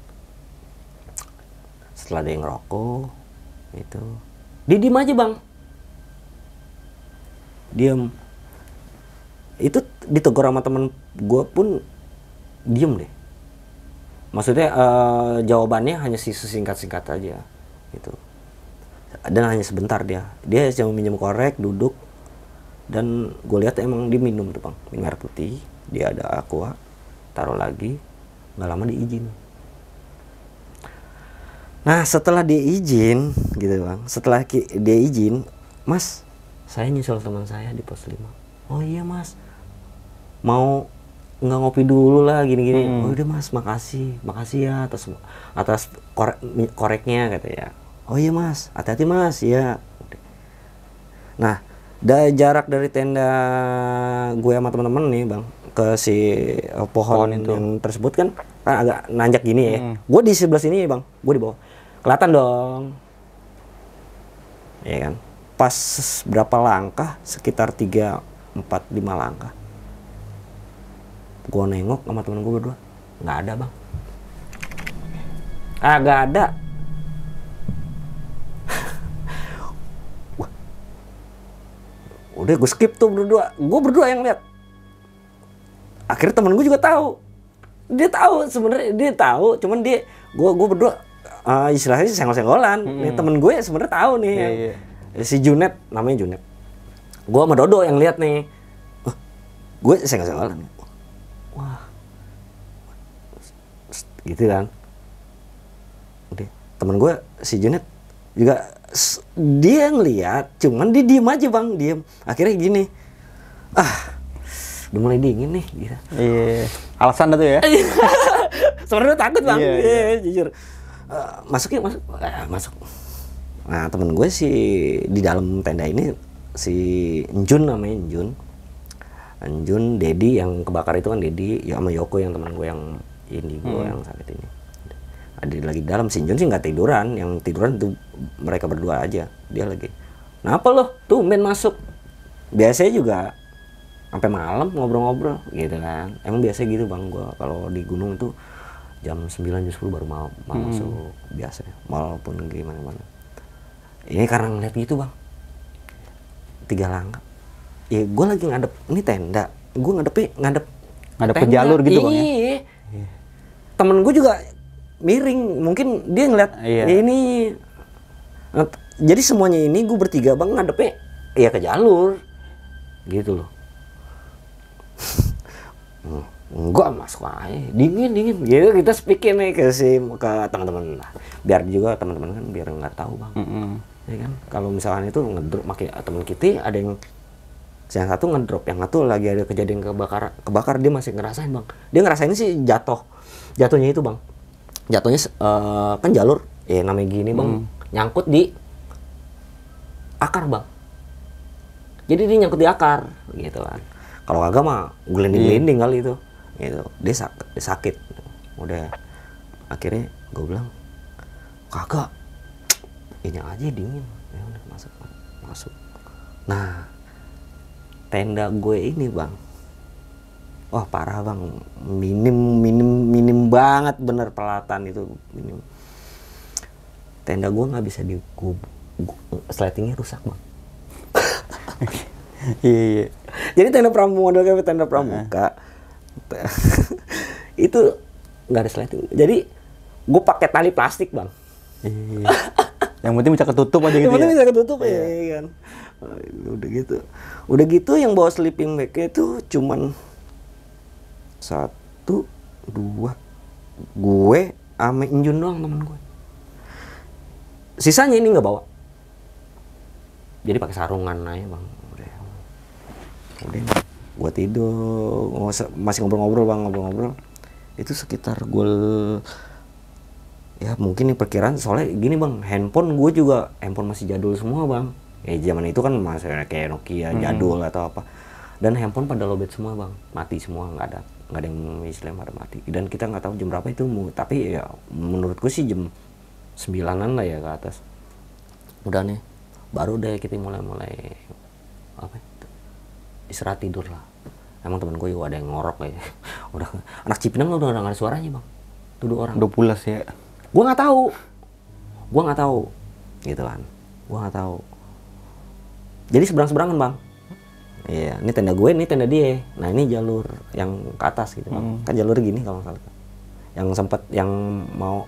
setelah dia ngerokok itu dia diem aja bang diem itu ditegur sama temen gue pun diem deh maksudnya uh, jawabannya hanya singkat-singkat aja gitu dan hanya sebentar dia dia cuma minjem korek duduk dan gue lihat emang dia minum tuh bang minum air putih dia ada aqua taruh lagi nggak lama diizin nah setelah dia izin gitu bang setelah dia izin mas saya nyusul teman saya di pos 5 oh iya mas mau nggak ngopi dulu lah gini-gini hmm. oh udah mas makasih makasih ya atas atas korek, koreknya kata ya oh iya mas hati-hati mas ya nah dari jarak dari tenda gue sama teman-teman nih bang ke si uh, pohon, pohon itu. yang tersebut kan, kan agak nanjak gini ya hmm. gue di sebelah sini bang gue di bawah kelihatan dong ya kan pas berapa langkah sekitar tiga, empat, lima langkah gue nengok sama temen gue berdua nggak ada bang Agak ada udah gue skip tuh berdua gue berdua yang lihat akhirnya temen gue juga tahu dia tahu sebenarnya dia tahu cuman dia gue gue berdua uh, istilahnya senggol-senggolan hmm. nih temen gue sebenarnya tahu nih yeah, yeah. Iya. si Junet namanya Junet gue sama Dodo yang lihat nih uh, gue senggol-senggolan wah gitu kan temen gue si Junet juga dia ngeliat cuman dia diem aja bang diem akhirnya gini ah udah mulai dingin nih gitu. Yeah. alasan itu ya iya. sebenarnya takut bang yeah, yeah. Yeah, jujur uh, masuk ya, masuk uh, masuk nah temen gue sih di dalam tenda ini si Njun namanya Njun Njun Dedi yang kebakar itu kan Dedi ya sama Yoko yang temen gue yang ini gue hmm. yang sakit ini ada lagi dalam Sinjun sih nggak tiduran yang tiduran tuh mereka berdua aja dia lagi kenapa loh tuh main masuk biasanya juga sampai malam ngobrol-ngobrol gitu kan emang biasa gitu bang gua kalau di gunung itu jam 9 jam 10 baru mau masuk hmm. masuk biasanya walaupun gimana mana ini karena ngeliat gitu bang tiga langkah ya gue lagi ngadep ini tenda gue ngadep ngadep ngadep tenda. jalur gitu bang ya iya. temen gue juga miring mungkin dia ngeliat iya. ya ini eh, jadi semuanya ini gue bertiga bang ngadepnya iya ke jalur gitu loh enggak masuk aja dingin dingin gitu kita speakin nih ke si ke teman-teman biar juga teman-teman kan biar nggak tahu bang mm -hmm. ya kan kalau misalkan itu ngedrop makin eh, teman kita ada yang yang satu ngedrop yang satu lagi ada kejadian kebakar kebakar dia masih ngerasain bang dia ngerasain sih jatuh jatuhnya itu bang jatuhnya uh, kan jalur ya namanya gini bang hmm. nyangkut di akar bang jadi dia nyangkut di akar gitu kan kalau kagak mah gulinding gelinding iya. kali itu gitu dia, sak dia sakit udah akhirnya gue bilang kagak ini aja dingin ya masuk masuk nah tenda gue ini bang wah parah bang minim minim minim banget bener peralatan itu minim tenda gua nggak bisa di slatingnya rusak bang iya, iya. jadi tenda pramuka model kayak tenda pramuka itu nggak ada sleting jadi gua pakai tali plastik bang iya, iya. yang penting bisa ketutup aja gitu yang penting ya? bisa ketutup ya, iya. kan udah gitu udah gitu yang bawa sleeping bagnya itu cuman satu dua gue ame Injun doang temen gue sisanya ini nggak bawa jadi pakai sarungan aja bang udah udah gue tidur masih ngobrol-ngobrol bang ngobrol-ngobrol itu sekitar gue ya mungkin ini perkiraan soalnya gini bang handphone gue juga handphone masih jadul semua bang ya zaman itu kan masih kayak Nokia hmm. jadul atau apa dan handphone pada lobet semua bang mati semua nggak ada nggak ada yang Islam ada mati dan kita nggak tahu jam berapa itu mau tapi ya menurutku sih jam sembilanan lah ya ke atas udah nih baru deh kita mulai mulai apa istirahat tidur lah emang temen gue ada yang ngorok ya udah anak Cipinang udah nggak ada suaranya bang tuh dua orang udah pulas ya gue nggak tahu gue nggak tahu gitu kan gue nggak tahu jadi seberang seberangan bang Iya, ini tenda gue, ini tenda dia. Nah ini jalur yang ke atas gitu kan. Kan jalur gini kalau nggak salah. Yang sempat, yang mau,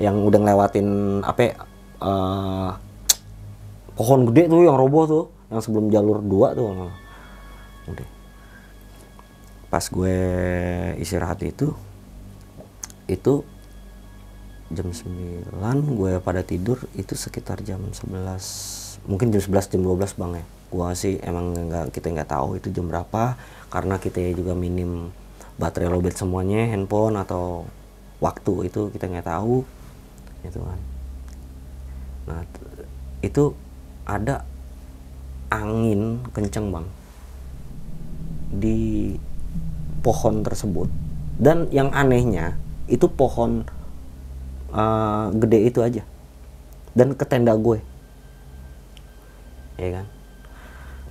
yang udah ngelewatin apa? Uh, pohon gede tuh yang roboh tuh, yang sebelum jalur dua tuh. Udah. Pas gue istirahat itu, itu jam 9 gue pada tidur itu sekitar jam 11 mungkin jam 11 jam 12 bang ya gua sih emang nggak kita nggak tahu itu jam berapa karena kita juga minim baterai lobet semuanya handphone atau waktu itu kita nggak tahu itu kan nah itu ada angin kenceng bang di pohon tersebut dan yang anehnya itu pohon uh, gede itu aja dan ke tenda gue ya kan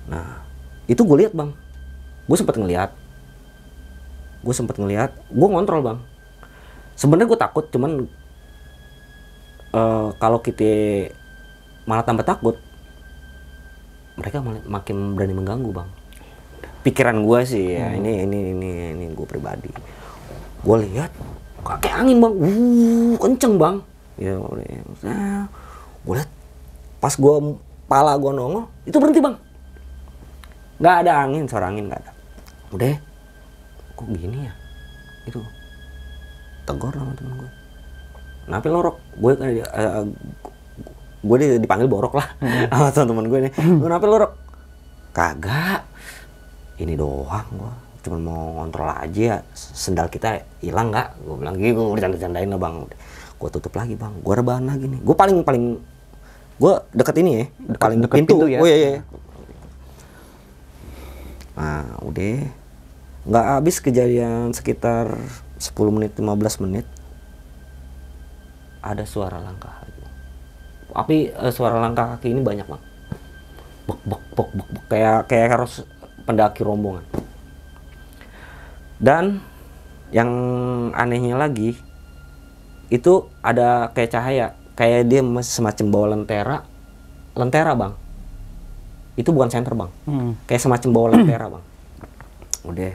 Nah, itu gue lihat bang. Gue sempet ngeliat. Gue sempet ngeliat. Gue ngontrol bang. Sebenarnya gue takut, cuman uh, kalau kita malah tambah takut, mereka makin berani mengganggu bang. Pikiran gue sih ya. Hmm. Ini ini ini ini gue pribadi. Gue lihat kakek angin bang, uh kenceng bang. Ya, ya gue lihat pas gue pala gue nongol itu berhenti bang nggak ada angin suara angin nggak ada udah ya. kok gini ya itu tegur sama temen gue kenapa lorok gue kan uh, eh, eh, gue dipanggil borok lah hmm. sama hmm. temen gue nih kenapa lorok kagak ini doang gue cuma mau ngontrol aja ya. sendal kita hilang nggak gue bilang gitu gue bercanda-candain lah bang gue tutup lagi bang gue rebahan lagi nih gue paling paling gue deket ini ya deket, paling deket pintu, pintu ya. oh iya iya hmm nah udah nggak habis kejadian sekitar 10 menit 15 menit ada suara langkah lagi tapi uh, suara langkah kaki ini banyak bang bok bok bok bok bek. kayak kayak harus pendaki rombongan dan yang anehnya lagi itu ada kayak cahaya kayak dia semacam bawa lentera lentera bang itu bukan center bang hmm. kayak semacam bawa lentera bang udah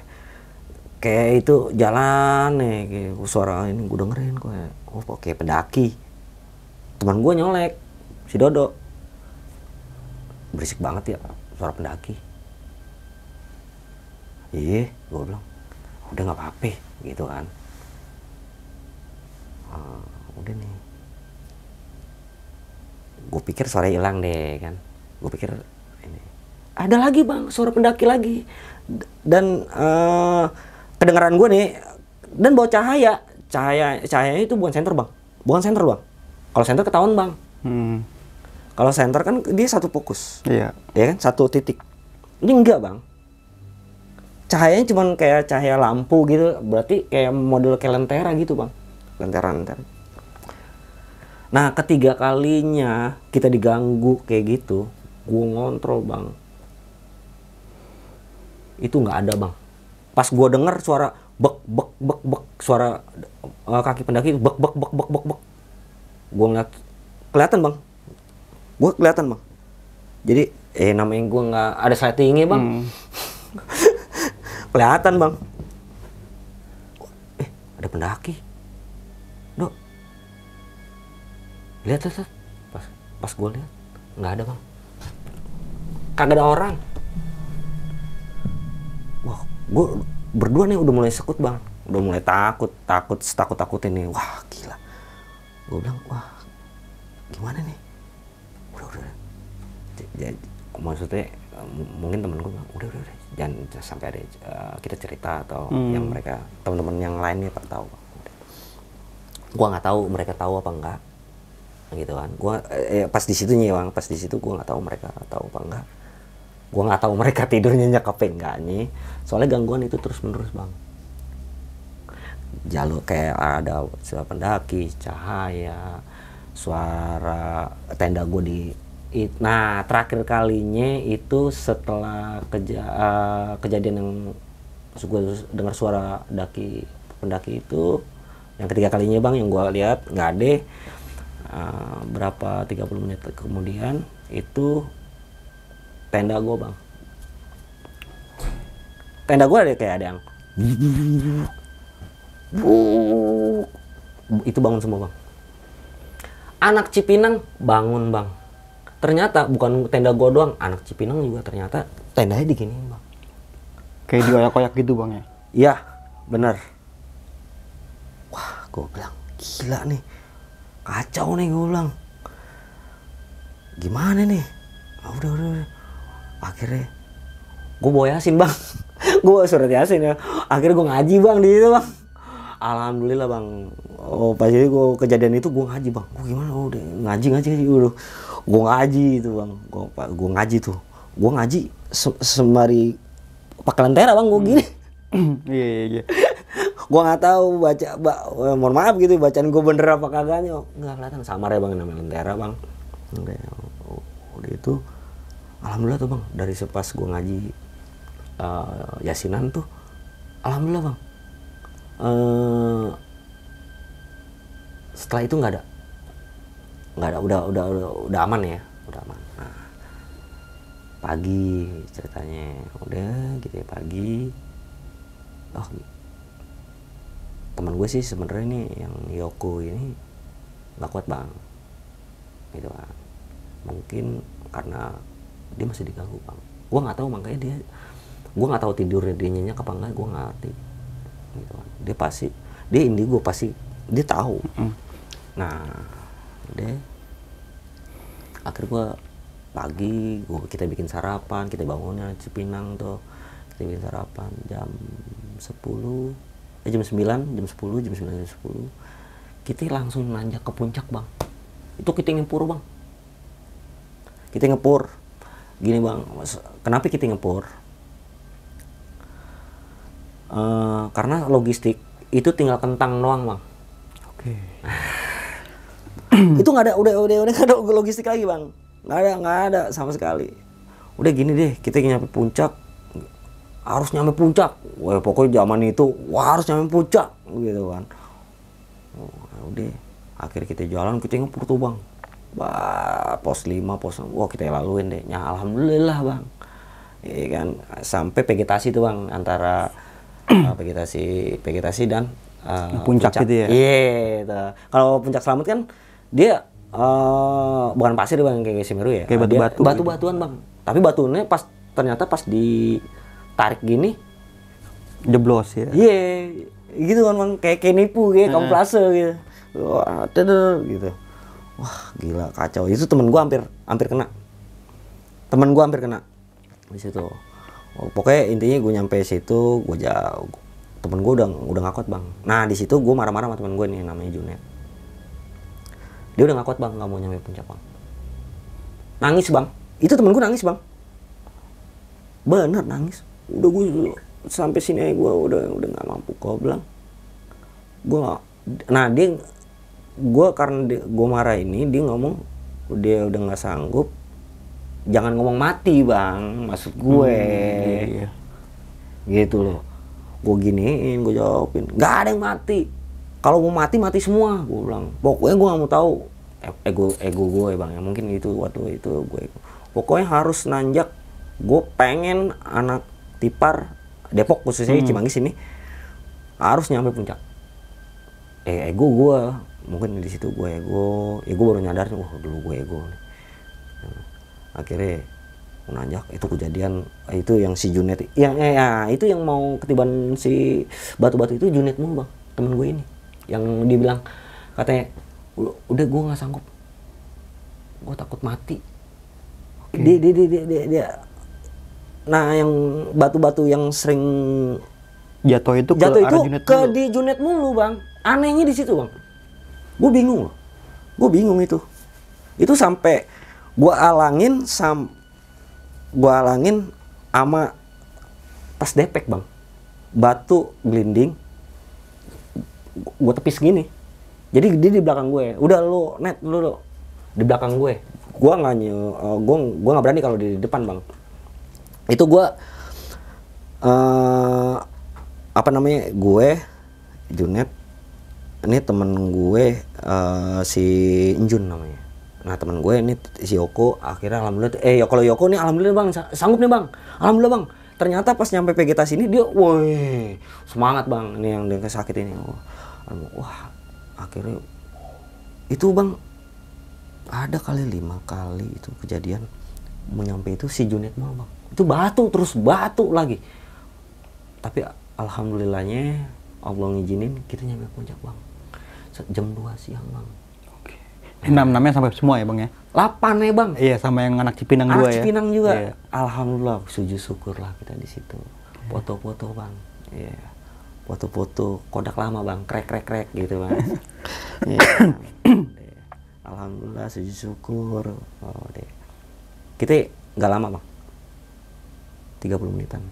kayak itu jalan nih ya, kayak suara ini gue dengerin ya. oh kayak pendaki teman gue nyolek si Dodo berisik banget ya suara pendaki iya gue bilang udah nggak apa-apa gitu kan uh, udah nih gue pikir suara hilang deh kan gue pikir ini ada lagi bang suara pendaki lagi dan uh, kedengaran gue nih dan bawa cahaya cahaya cahayanya itu bukan senter bang bukan senter bang kalau senter ketahuan bang hmm. kalau senter kan dia satu fokus iya ya kan satu titik ini enggak bang cahayanya cuma kayak cahaya lampu gitu berarti kayak model kayak lentera gitu bang lentera lentera nah ketiga kalinya kita diganggu kayak gitu gue ngontrol bang itu nggak ada bang pas gue dengar suara bek bek bek bek suara uh, kaki pendaki bek bek bek bek bek bek gue ngeliat kelihatan bang gue kelihatan bang jadi eh namanya gue nggak ada settingnya bang hmm. kelihatan bang eh ada pendaki dok lihat lihat pas pas gue lihat nggak ada bang kagak ada orang wah gue berdua nih udah mulai sekut bang udah mulai takut takut setakut takut ini wah gila gue bilang wah gimana nih udah udah, udah. J maksudnya mungkin temen gue bilang udah udah, udah. jangan sampai ada uh, kita cerita atau hmm. yang mereka teman-teman yang lainnya tak tahu gue nggak tahu mereka tahu apa enggak gitu kan gue eh, eh, pas di situ nyewang bang pas di situ gue nggak tahu mereka tahu apa enggak gue nggak tahu mereka tidurnya nyekap enggak nih soalnya gangguan itu terus menerus bang jalur kayak ada suara pendaki cahaya suara tenda gue di nah terakhir kalinya itu setelah keja, uh, kejadian yang gue dengar suara daki pendaki itu yang ketiga kalinya bang yang gue lihat nggak deh uh, berapa 30 menit kemudian itu tenda gue bang tenda gue ada kayak ada yang itu bangun semua bang anak Cipinang bangun bang ternyata bukan tenda gue doang anak Cipinang juga ternyata tendanya diginiin bang kayak dioyak-oyak gitu bang ya iya bener wah gue bilang gila nih kacau nih gue bilang gimana nih oh, udah udah, udah akhirnya gue bawa yasin bang gue bawa surat yasin ya akhirnya gue ngaji bang di situ bang alhamdulillah bang oh pas itu gue kejadian itu gue ngaji bang gue gimana oh, udah ngaji ngaji ngaji udah gue ngaji itu bang gue gue ngaji tuh gue ngaji se semari pakai lentera bang gue hmm. gini iya iya iya gue nggak tahu baca ba, eh, mohon maaf gitu bacaan gue bener apa kagaknya nggak kelihatan samar ya bang namanya lentera bang oh, udah itu alhamdulillah tuh bang dari sepas gue ngaji uh, yasinan tuh alhamdulillah bang uh, setelah itu nggak ada nggak ada udah udah udah udah aman ya udah aman nah, pagi ceritanya udah gitu ya pagi oh teman gue sih sebenarnya ini yang Yoko ini nggak kuat bang gitu kan mungkin karena dia masih diganggu bang gue nggak tahu makanya dia gue nggak tahu tidurnya dia nyenyak apa enggak gue nggak ngerti gitu kan. dia pasti dia indigo pasti dia tahu nah dia akhirnya gue pagi gua, kita bikin sarapan kita bangunnya Cipinang tuh kita bikin sarapan jam sepuluh, eh jam sembilan, jam sepuluh, jam sembilan jam sepuluh, kita langsung nanjak ke puncak bang itu kita ngepur bang kita ngepur gini bang kenapa kita ngepur uh, karena logistik itu tinggal kentang doang bang oke okay. itu nggak ada udah udah udah nggak ada logistik lagi bang nggak ada nggak ada sama sekali udah gini deh kita nyampe puncak harus nyampe puncak wah pokoknya zaman itu wah harus nyampe puncak gitu kan oh, ya udah akhir kita jalan kita ngepur tuh bang Wah, pos 5, pos 6. Wah, kita laluin deh. Ya, alhamdulillah, Bang. Iya kan sampai vegetasi tuh Bang antara uh, vegetasi vegetasi dan uh, puncak, puncak gitu ya. Iya, yeah, gitu. Kalau puncak selamat kan dia uh, bukan pasir Bang kayak Semeru ya. Kayak batu-batu. Batu-batuan, gitu. Bang. Tapi batunya pas ternyata pas ditarik gini jeblos ya. Iya. Gitu kan Bang kayak kayak nipu kayak kamuflase gitu. Wah, gitu wah gila kacau itu temen gue hampir hampir kena temen gue hampir kena di situ oh, pokoknya intinya gue nyampe situ gue jauh temen gue udah udah ngakot bang nah di situ gue marah-marah sama temen gue nih namanya Junet dia udah ngakot bang nggak mau nyampe puncak bang nangis bang itu temen gue nangis bang bener nangis udah gue sampai sini gue udah udah nggak mampu kau bilang gue nah dia gue karena gue marah ini dia ngomong dia udah nggak sanggup jangan ngomong mati bang maksud gue hmm, iya, iya. gitu loh gue giniin gue jawabin nggak ada yang mati kalau mau mati mati semua gue bilang pokoknya gue nggak mau tahu eh, ego ego gue ya, bang ya mungkin itu waktu itu gue pokoknya harus nanjak gue pengen anak tipar Depok khususnya hmm. Cimanggis ini harus nyampe puncak eh ego gue mungkin di situ gue ego ya gue baru nyadar wah dulu gue ego Nah, akhirnya menanjak itu kejadian itu yang si Junet yang ya, ya itu yang mau ketiban si batu-batu itu Junet mulu bang temen gue ini yang dibilang katanya udah gue nggak sanggup gue takut mati okay. dia, dia, dia, dia, dia, dia nah yang batu-batu yang sering jatuh itu jatuh ke itu ke mulu. di Junet mulu bang anehnya di situ bang Gue bingung loh. Gue bingung itu. Itu sampai gue alangin sam gue alangin ama tas depek bang batu glinding, gue tepis gini jadi dia di belakang gue udah lo net lo, lo di belakang gue gue nggak nyu, eh, gue gue nggak berani kalau di depan bang itu gue uh, apa namanya gue Junet ini temen gue uh, si Injun namanya nah teman gue ini si Yoko akhirnya alhamdulillah eh ya kalau Yoko nih alhamdulillah bang sanggup nih bang alhamdulillah bang ternyata pas nyampe PGTA sini dia woi semangat bang ini yang dengan sakit ini wah akhirnya itu bang ada kali lima kali itu kejadian menyampe itu si Junet mau bang itu batu terus batu lagi tapi alhamdulillahnya Allah ngizinin kita nyampe puncak bang jam 2 siang bang oke okay. enam enamnya sampai semua ya bang ya lapan ya bang iya sama yang anak Cipinang anak ya? Cipinang juga iya. alhamdulillah sujud lah kita di situ foto-foto bang iya yeah. foto-foto kodak lama bang krek krek krek gitu bang yeah. alhamdulillah sujud syukur oh deh kita nggak lama bang 30 menitan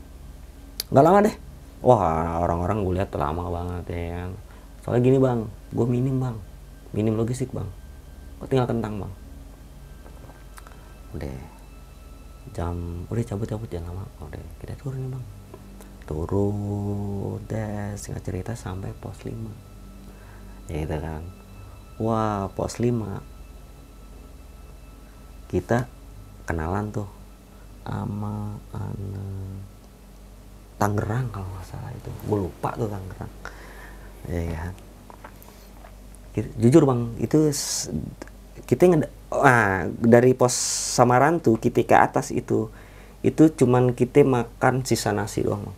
nggak lama deh wah orang-orang gue lihat lama banget ya soalnya gini bang gue minim bang minim logistik bang gue tinggal kentang bang udah jam udah cabut cabut ya, jangan lama udah kita turun nih bang turun deh, singkat cerita sampai pos 5 ya gitu kan wah pos 5 kita kenalan tuh sama anak Tangerang kalau nggak salah itu gue lupa tuh Tangerang ya kan Gitu. jujur bang itu kita nggak ah, dari pos Samarantu kita ke atas itu itu cuman kita makan sisa nasi doang bang.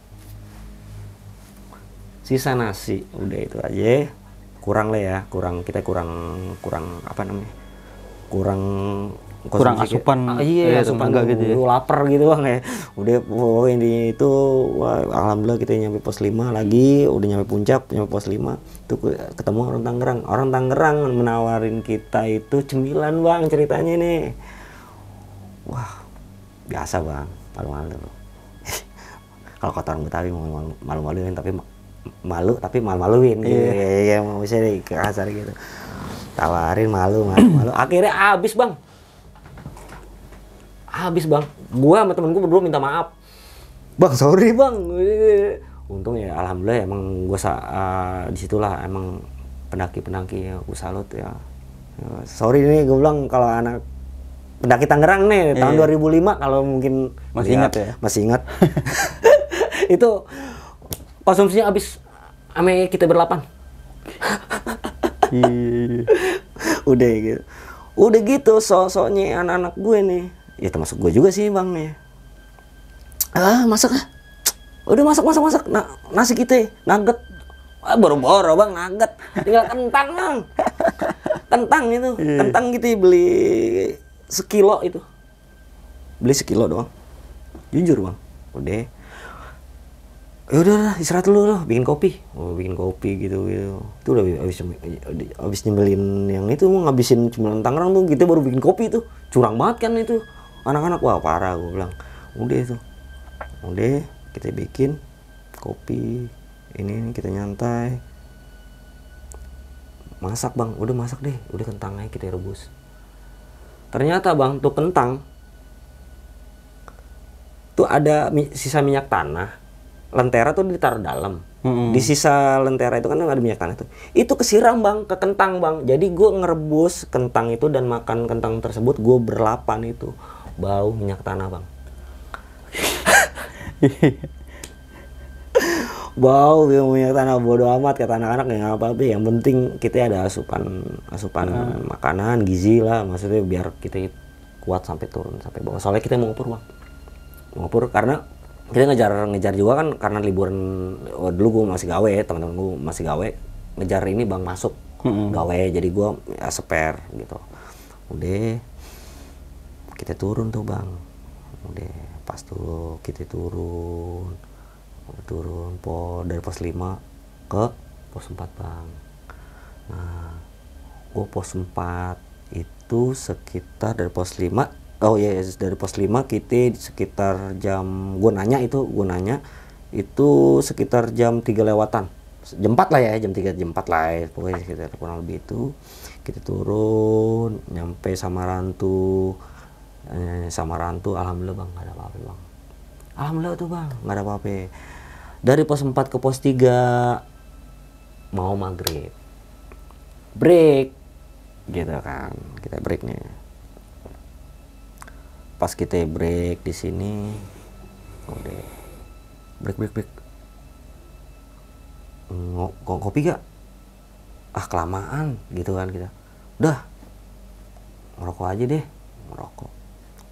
sisa nasi udah itu aja kurang lah ya kurang kita kurang kurang apa namanya kurang kurang asupan ah, iya, iya asupan enggak gitu ya. lapar gitu bang ya udah oh, ini itu wah, alhamdulillah kita nyampe pos 5 lagi udah nyampe puncak nyampe pos 5 tuh ketemu orang Tangerang orang Tangerang menawarin kita itu cemilan bang ceritanya nih wah biasa bang malu-malu kalau kata orang Betawi malu-maluin tapi malu tapi malu-maluin gitu yeah. ya, ya, ya iya, mau bisa kasar gitu tawarin malu malu malu akhirnya habis bang habis bang gua sama temen gua berdua minta maaf bang sorry bang untung ya alhamdulillah emang gua uh, eh, disitulah emang pendaki pendaki ya gua salut ya, ya sorry nih gue bilang kalau anak pendaki Tangerang nih e. tahun 2005 kalau mungkin masih ingat ya masih ingat itu konsumsinya habis ame kita berlapan udah gitu udah gitu sosoknya anak-anak gue nih ya termasuk gue juga sih bang ya ah masak ah udah masak masak masak Na nasi kita nugget ah, boro-boro bang nugget tinggal kentang bang kentang itu iya. kentang gitu beli sekilo itu beli sekilo doang jujur bang udah ya udah istirahat dulu loh bikin kopi oh, bikin kopi gitu gitu itu udah abis abis nyembelin yang itu mau ngabisin cuma Tangerang tuh kita baru bikin kopi tuh curang banget kan itu anak-anak wah parah gue bilang udah itu udah kita bikin kopi ini, ini kita nyantai masak bang udah masak deh udah kentangnya kita rebus ternyata bang tuh kentang tuh ada mi sisa minyak tanah lentera tuh ditaruh dalam hmm. di sisa lentera itu kan ada minyak tanah itu itu kesiram bang ke kentang bang jadi gue ngerebus kentang itu dan makan kentang tersebut gue berlapan itu bau minyak tanah bang bau dia minyak tanah bodo amat kata anak-anak yang apa apa yang penting kita ada asupan asupan hmm. makanan gizi lah maksudnya biar kita kuat sampai turun sampai bawah soalnya kita mau ngopur bang ngopur karena kita ngejar ngejar juga kan karena liburan oh, dulu gue masih gawe teman-teman gue masih gawe ngejar ini bang masuk hmm. gawe jadi gue ya, spare gitu udah kita turun tuh bang udah pas tuh kita turun turun po dari pos 5 ke pos 4 bang nah gua pos 4 itu sekitar dari pos 5 oh iya yes, iya, dari pos 5 kita sekitar jam gua nanya itu gua nanya itu sekitar jam 3 lewatan jam 4 lah ya jam 3 jam 4 lah ya. pokoknya sekitar kurang lebih itu kita turun nyampe sama rantu Eh, sama rantu alhamdulillah bang nggak ada apa-apa bang alhamdulillah tuh bang nggak ada apa-apa dari pos 4 ke pos 3 mau maghrib break gitu kan kita breaknya pas kita break di sini udah break break break Ngo, kopi gak ah kelamaan gitu kan kita udah merokok aja deh merokok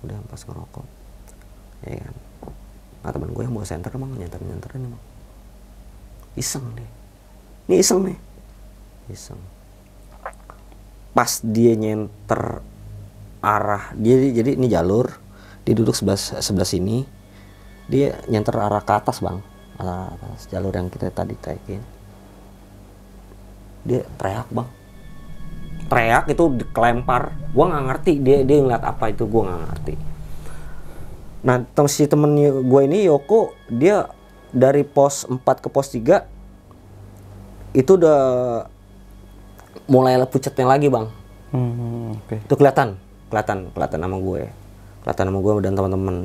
udah pas ngerokok ya kan nah teman gue yang bawa senter emang nyenter nyantarin emang iseng deh ini iseng nih iseng pas dia nyenter arah dia jadi ini jalur dia duduk sebelah sebelah sini dia nyenter arah ke atas bang arah atas jalur yang kita tadi taikin dia teriak bang teriak itu dikelempar gue nggak ngerti dia dia ngeliat apa itu gue nggak ngerti nah teman si temen gue ini Yoko dia dari pos 4 ke pos 3 itu udah mulai pucatnya lagi bang hmm, okay. itu kelihatan kelihatan kelihatan sama gue ya. kelihatan nama gue dan teman-teman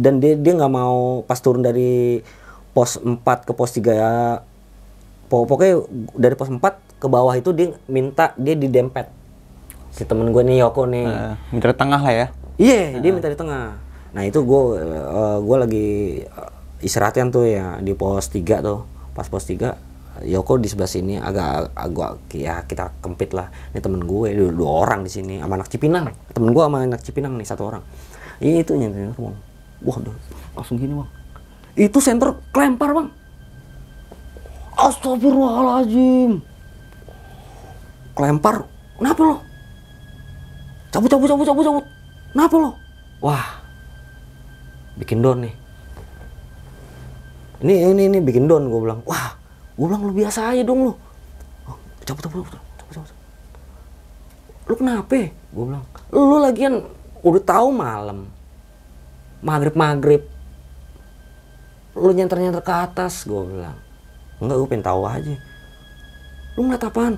dan dia dia nggak mau pas turun dari pos 4 ke pos 3 ya pokoknya dari pos 4 ke bawah itu dia minta dia di dempet si temen gue nih Yoko nih uh, minta di tengah lah ya iya yeah, uh. dia ah. minta di tengah nah itu gue uh, gue lagi uh, tuh ya di pos 3 tuh pas pos 3 Yoko di sebelah sini agak agak ya kita kempit lah ini temen gue dua, dua orang di sini sama anak Cipinang temen gue sama anak Cipinang nih satu orang iya itu nyentuh bang waduh langsung gini bang itu center kelempar bang Astagfirullahaladzim. Kelempar, kenapa lo? Cabut, cabut, cabut, cabut, cabut. Kenapa lo? Wah, bikin don nih. Ini, ini, ini bikin don, gue bilang. Wah, gue bilang lu biasa aja dong lo. Oh, cabut, cabut, cabut, cabut, cabut. Lu kenapa? Gue bilang, lu lagian udah tahu malam. Maghrib-maghrib. Lu nyantar-nyantar ke atas, gue bilang enggak gue pengen tahu aja lu ngeliat apaan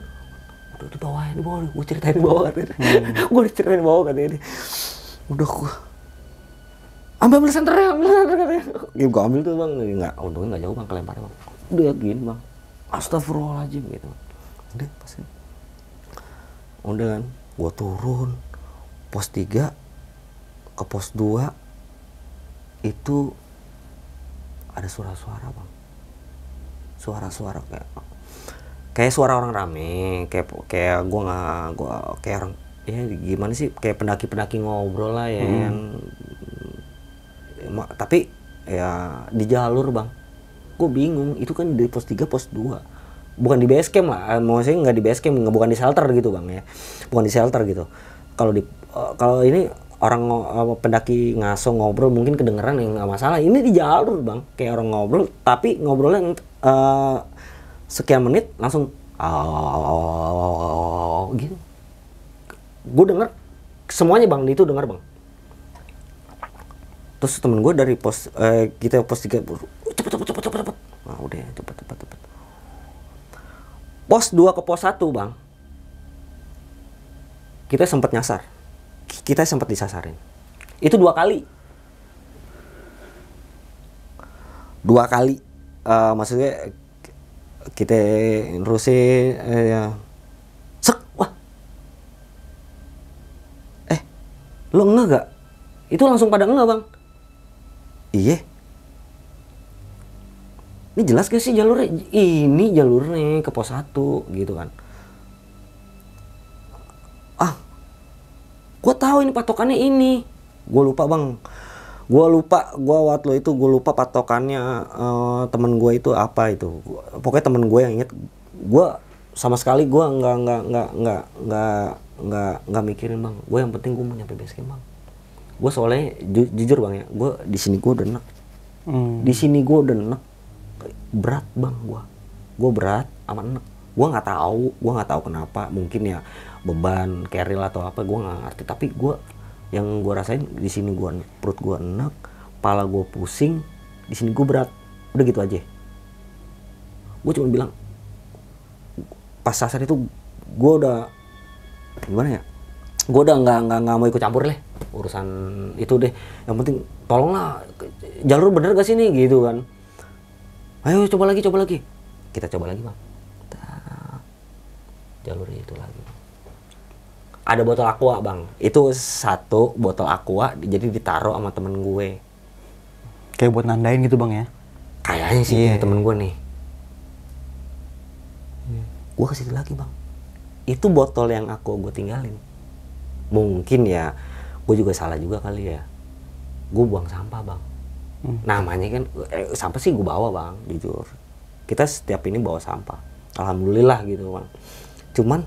udah di bawah di bawah gue ceritain di bawah katanya hmm. gue diceritain di bawah ini. udah gue ambil ambil senternya ambil senternya katanya ya, gue ambil tuh bang enggak, untungnya nggak jauh bang kelempar bang udah gini bang astagfirullahaladzim gitu udah pasti udah kan gue turun pos 3 ke pos 2 itu ada suara-suara bang suara-suara kayak kayak suara orang rame kayak kayak gue nggak gue kayak orang ya gimana sih kayak pendaki-pendaki ngobrol lah ya hmm. yang, ma, tapi ya di jalur bang gue bingung itu kan di pos 3 pos 2 bukan di base camp lah eh, maksudnya nggak di base camp bukan di shelter gitu bang ya bukan di shelter gitu kalau di eh, kalau ini orang uh, pendaki ngaso ngobrol mungkin kedengeran yang nggak masalah ini di jalur bang kayak orang ngobrol tapi ngobrolnya uh, sekian menit langsung oh gitu gue denger semuanya bang itu denger bang terus temen gue dari pos eh, kita pos tiga cepet cepet cepet cepet cepet nah, udah cepet cepet cepet pos dua ke pos satu bang kita sempat nyasar kita sempat disasarin. Itu dua kali. Dua kali. Uh, maksudnya kita Rusi eh, ya. Sek, wah. Eh, lo enggak gak? Itu langsung pada enggak, Bang? Iya. Ini jelas gak sih jalurnya? Ini jalurnya ke pos 1 gitu kan. gue tahu ini patokannya ini gue lupa bang gue lupa gue waktu itu gue lupa patokannya uh, temen gue itu apa itu pokoknya temen gue yang inget gue sama sekali gue nggak nggak nggak nggak nggak nggak nggak mikirin bang gue yang penting gue mau nyampe basecamp bang gue soalnya ju jujur bang ya gue di sini gue udah enak hmm. di sini gue udah enak berat bang gue gue berat aman enak gue nggak tahu gue nggak tahu kenapa mungkin ya beban keril atau apa gue nggak ngerti tapi gue yang gue rasain di sini gue perut gue enak pala gue pusing di sini gue berat udah gitu aja gue cuma bilang pas sasar itu gue udah gimana ya gue udah nggak nggak nggak mau ikut campur deh urusan itu deh yang penting tolonglah jalur bener gak sih nih gitu kan ayo coba lagi coba lagi kita coba lagi bang jalur itu lagi ada botol aqua bang itu satu botol aqua jadi ditaruh sama temen gue kayak buat nandain gitu bang ya kayaknya sih yeah. temen iya. gue nih yeah. gue kasih lagi bang itu botol yang aku gue tinggalin mungkin ya gue juga salah juga kali ya gue buang sampah bang hmm. namanya kan eh, sampah sih gue bawa bang jujur kita setiap ini bawa sampah alhamdulillah gitu bang cuman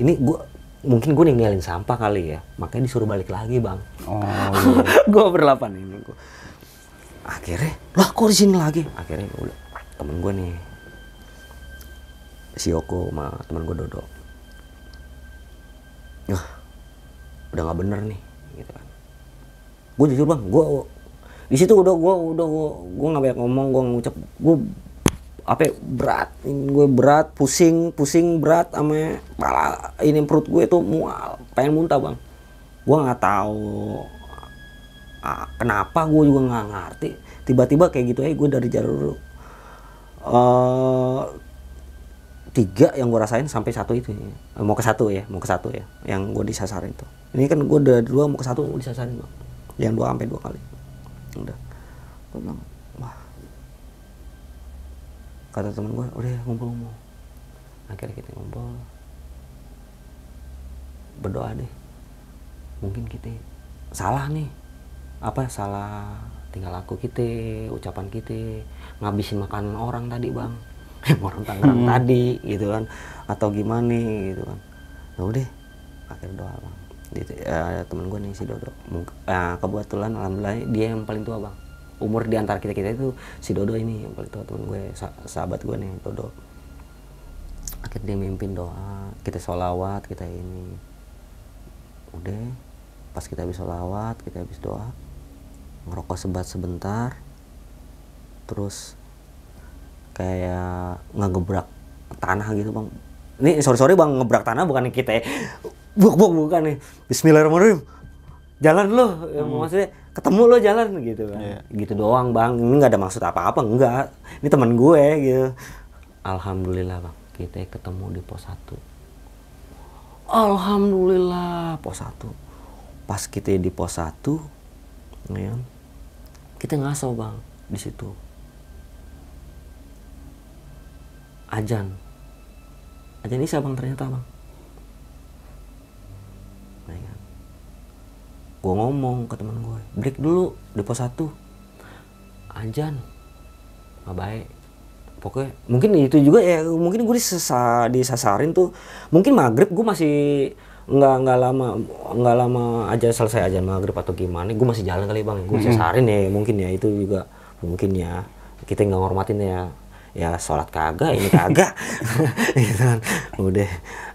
ini gue mungkin gue ninggalin sampah kali ya makanya disuruh balik lagi bang oh, iya. gue berlapan ini gue akhirnya lah kok di sini lagi akhirnya udah temen gue nih si Yoko sama temen gue Dodo ya udah nggak bener nih gitu kan gue jujur bang gue di situ udah gue udah gue gue nggak banyak ngomong gue ngucap gue apa ya, berat gue berat pusing pusing berat ame pala ini perut gue tuh mual pengen muntah bang gue nggak tahu ah, kenapa gue juga nggak ngerti tiba-tiba kayak gitu eh gue dari jalur uh, tiga yang gue rasain sampai satu itu eh, mau ke satu ya mau ke satu ya yang gue disasar itu ini kan gue dari dua mau ke satu gue disasarin bang yang dua sampai dua kali udah gue bilang kata temen gue udah ngumpul ngumpul akhirnya kita ngumpul berdoa deh mungkin kita salah nih apa salah tinggal laku kita ucapan kita ngabisin makan orang tadi bang orang Tangerang hmm. tadi gitu kan atau gimana gitu kan ya udah akhir doa bang Jadi, uh, eh, temen gue nih si Dodo uh, kebetulan alhamdulillah dia yang paling tua bang umur di antara kita kita itu si Dodo ini yang paling tua teman gue sahabat gue nih Dodo akhirnya dia mimpin doa kita sholawat kita ini udah pas kita habis sholawat kita habis doa ngerokok sebat sebentar terus kayak ngegebrak tanah gitu bang ini sorry sorry bang ngebrak tanah bukan kita ya. buk buk bukan nih ya. Bismillahirrahmanirrahim jalan lo hmm. maksudnya ketemu lo jalan gitu kan yeah. gitu doang bang ini nggak ada maksud apa-apa enggak ini teman gue gitu alhamdulillah bang kita ketemu di pos satu alhamdulillah pos satu pas kita di pos satu ya kita ngaso bang di situ ajan ajan ini siapa bang ternyata bang gue ngomong ke teman gue break dulu depo satu anjan nggak baik pokoknya mungkin itu juga ya mungkin gue disesa, disasarin tuh mungkin maghrib gue masih nggak nggak lama nggak lama aja selesai aja maghrib atau gimana gue masih jalan kali ya, bang gue hmm. sasarin ya mungkin ya itu juga mungkin ya kita nggak hormatin ya ya sholat kagak ini kagak gitu kan. udah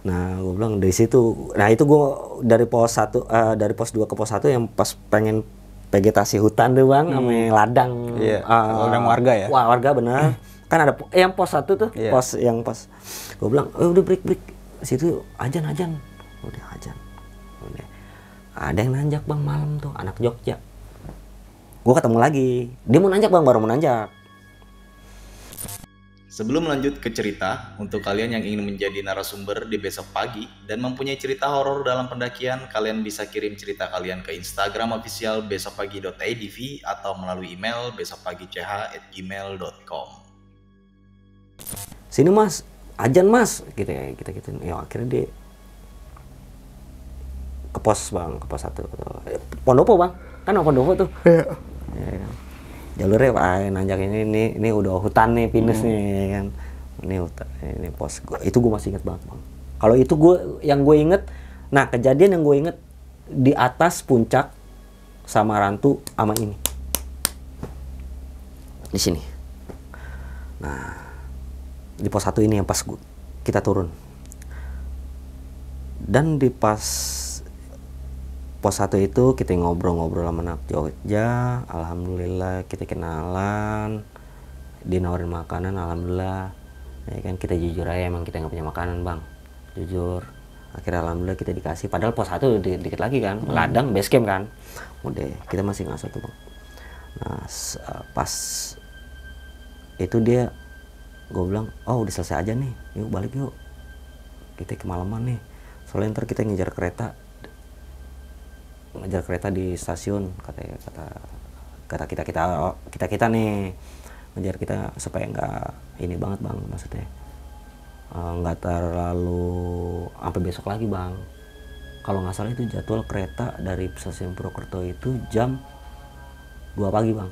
nah gue bilang dari situ nah itu gue dari pos satu uh, dari pos 2 ke pos satu yang pas pengen vegetasi hutan tuh bang, hmm. ladang, yeah. Iya, uh, ladang warga ya. Wah warga bener. Hmm. kan ada eh, yang pos satu tuh, yeah. pos yang pos. Gue bilang, eh udah break break, situ ajan ajan, udah ajan. Udah. Ada yang nanjak bang malam tuh, anak Jogja. Gue ketemu lagi, dia mau nanjak bang, baru mau nanjak. Sebelum lanjut ke cerita, untuk kalian yang ingin menjadi narasumber di besok pagi dan mempunyai cerita horor dalam pendakian, kalian bisa kirim cerita kalian ke Instagram official besokpagi.idv atau melalui email besokpagi.ch@gmail.com. Sini mas, ajan mas, gitu ya kita gitu. Ya akhirnya dia ke pos bang, ke pos satu. Pondopo bang, kan Pondopo tuh. Iya. Yeah. Iya jalurnya pak nanjak ini ini ini udah hutan nih pinus hmm. nih kan ini hutan ini pos gua, itu gue masih inget banget bang kalau itu gue yang gue inget nah kejadian yang gue inget di atas puncak sama rantu sama ini di sini nah di pos satu ini yang pas gua, kita turun dan di pas pos satu itu kita ngobrol-ngobrol sama anak Jogja alhamdulillah kita kenalan dinawarin makanan alhamdulillah ya kan kita jujur aja emang kita nggak punya makanan bang jujur akhirnya alhamdulillah kita dikasih padahal pos satu di dikit lagi kan hmm. ladang base camp kan udah kita masih ngasih tuh bang nah eh, pas itu dia gue bilang oh udah selesai aja nih yuk balik yuk kita kemalaman nih soalnya ntar kita ngejar kereta ngejar kereta di stasiun kata ya, kata kata kita kita oh, kita kita nih ngejar kita supaya nggak ini banget bang maksudnya eh, nggak uh, terlalu sampai besok lagi bang kalau nggak salah itu jadwal kereta dari stasiun Purwokerto itu jam dua pagi bang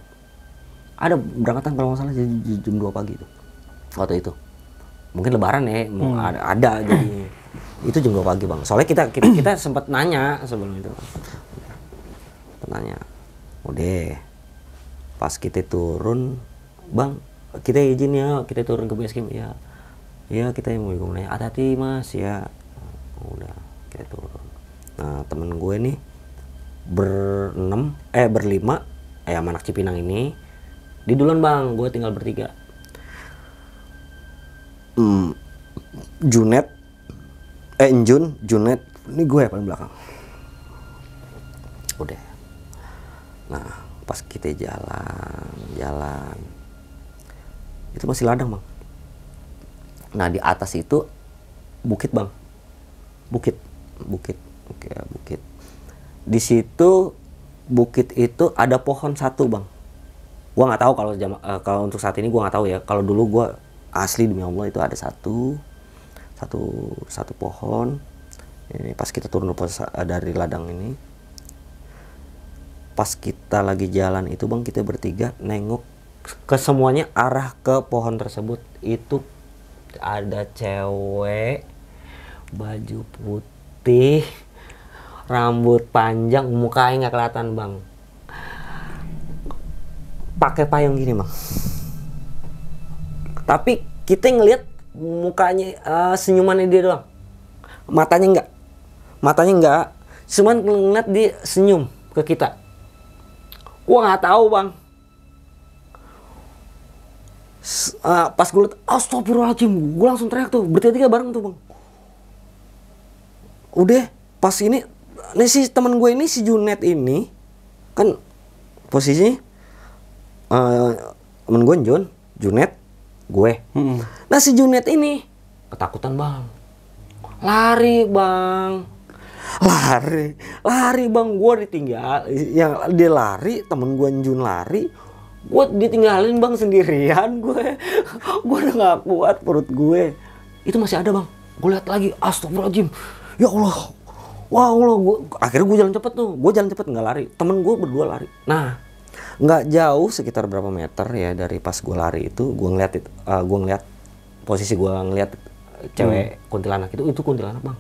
ada berangkatan kalau nggak salah jam dua pagi itu waktu itu mungkin lebaran ya hmm. ada, ada jadi itu jam 2 pagi bang soalnya kita kita, kita sempat nanya sebelum itu katanya udah pas kita turun bang kita izin ya kita turun ke base camp ya ya kita yang mau nanya ada hati mas ya udah kita turun nah temen gue nih berenam eh berlima eh anak Cipinang ini di duluan bang gue tinggal bertiga hmm, Junet eh Jun Junet ini gue yang paling belakang udah nah pas kita jalan jalan itu masih ladang bang nah di atas itu bukit bang bukit bukit oke bukit di situ bukit itu ada pohon satu bang gua nggak tahu kalau jama, uh, kalau untuk saat ini gua nggak tahu ya kalau dulu gua asli demi allah itu ada satu satu satu pohon ini pas kita turun dari eh, ladang ini pas kita lagi jalan itu bang kita bertiga nengok ke semuanya arah ke pohon tersebut itu ada cewek baju putih rambut panjang mukanya nggak kelihatan bang pakai payung gini bang tapi kita ngelihat mukanya uh, senyumannya dia doang matanya enggak matanya enggak cuman ngeliat dia senyum ke kita gue nggak tahu bang. Uh, pas gue liat, astagfirullahaladzim, gue langsung teriak tuh, Berarti tiga bareng tuh bang. Udah, pas ini, ini si teman gue ini, si Junet ini, kan posisinya, uh, temen gue Jun, Junet, gue. Hmm. Nah si Junet ini, ketakutan bang, lari bang, lari lari bang gue ditinggal yang dia lari temen gue Jun lari gue ditinggalin bang sendirian gue gue udah gak kuat perut gue itu masih ada bang gue lihat lagi astagfirullahaladzim ya Allah wah Allah gue akhirnya gue jalan cepet tuh gue jalan cepet nggak lari temen gue berdua lari nah nggak jauh sekitar berapa meter ya dari pas gue lari itu gue ngeliat uh, eh, gue ngeliat posisi gue ngeliat cewek hmm. kuntilanak itu itu kuntilanak bang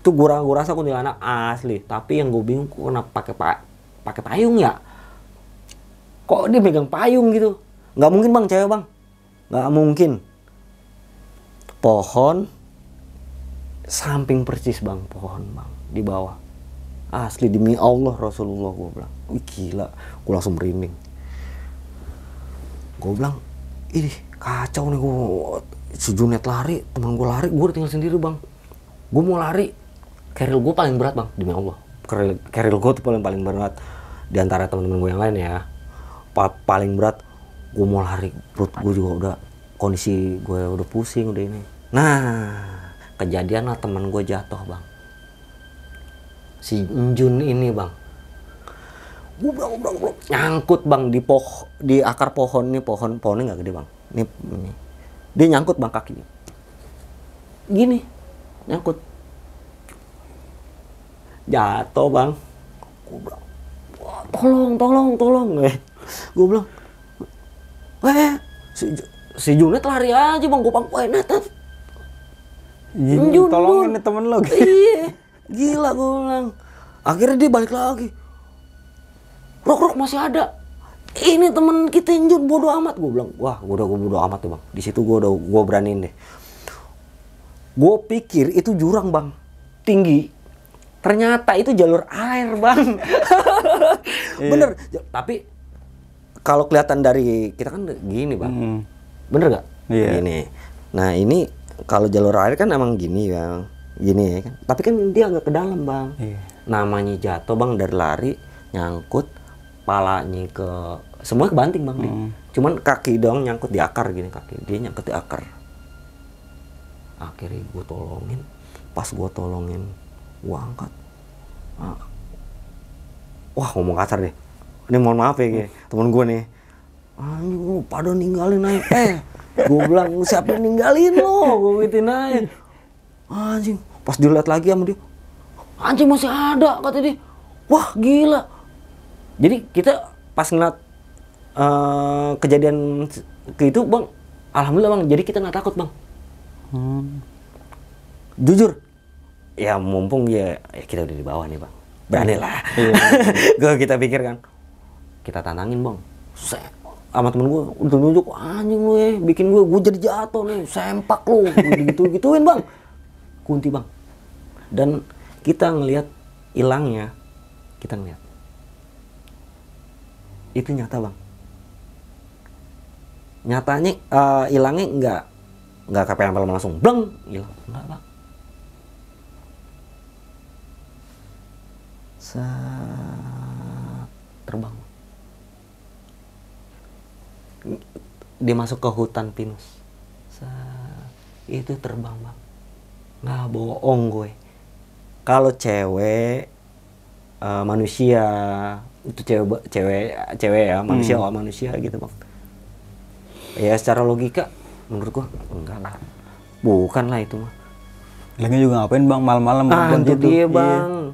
itu gue gua rasa kuntilanak asli. Tapi yang gue bingung kenapa pakai pa, pakai payung ya? Kok dia megang payung gitu? Nggak mungkin bang, cewek bang. Nggak mungkin. Pohon samping persis bang, pohon bang di bawah. Asli demi Allah Rasulullah gue bilang. Wih gila, gue langsung merinding. Gue bilang, ini kacau nih gue sejunet lari teman gue lari gue tinggal sendiri bang gue mau lari karir gue paling berat bang demi Allah karir, keril gue tuh paling paling berat di antara teman-teman gue yang lain ya pa paling berat gue mau lari perut gue juga udah kondisi gue udah pusing udah ini nah kejadian lah teman gue jatuh bang si Jun ini bang gubrang gubrang gubrang nyangkut bang di poh di akar pohon nih pohon pohonnya nggak gede bang ini, ini dia nyangkut bang kakinya gini nyangkut jatuh bang gue bilang tolong tolong tolong eh, gue bilang eh si, si Junet lari aja bang gue pangkuin enak tuh tolongin nih temen lo iya gila gue bilang akhirnya dia balik lagi rok rok masih ada ini temen kita yang Jun bodoh amat gue bilang wah gue udah gue bodoh amat tuh bang di situ gue udah gue beraniin deh gue pikir itu jurang bang tinggi ternyata itu jalur air bang iya. bener iya. tapi kalau kelihatan dari kita kan gini bang mm. bener gak yeah. gini nah ini kalau jalur air kan emang gini bang gini ya kan tapi kan dia agak ke dalam bang yeah. namanya jatuh bang dari lari nyangkut palanya ke semua banting bang mm. cuman kaki dong nyangkut di akar gini kaki dia nyangkut di akar akhirnya gue tolongin pas gue tolongin gua angkat ah. wah ngomong kasar deh, ini mohon maaf ya kayak, temen gue nih anjing lu pada ninggalin aja eh gue bilang siapa yang ninggalin lo gue gituin aja anjing pas dilihat lagi sama dia anjing masih ada kata dia wah gila jadi kita pas ngeliat uh, kejadian ke itu bang alhamdulillah bang jadi kita nggak takut bang hmm. jujur ya mumpung ya, ya kita udah di bawah nih bang berani lah iya. iya. gue kita pikir kan kita tantangin bang Set sama temen gue udah nunjuk anjing lu ya bikin gue gue jadi jatuh nih sempak lu gitu gituin bang kunti bang dan kita ngelihat hilangnya kita ngelihat itu nyata bang nyatanya eh, hilangnya uh, nggak nggak kapan langsung bang hilang nggak bang terbang dia masuk ke hutan pinus itu terbang bang nggak bohong gue kalau cewek uh, manusia itu cewek cewek cewek ya manusia hmm. manusia gitu bang ya secara logika menurut gua enggak lah bukan lah itu mah lagi juga ngapain bang malam-malam ah, itu dia iya. bang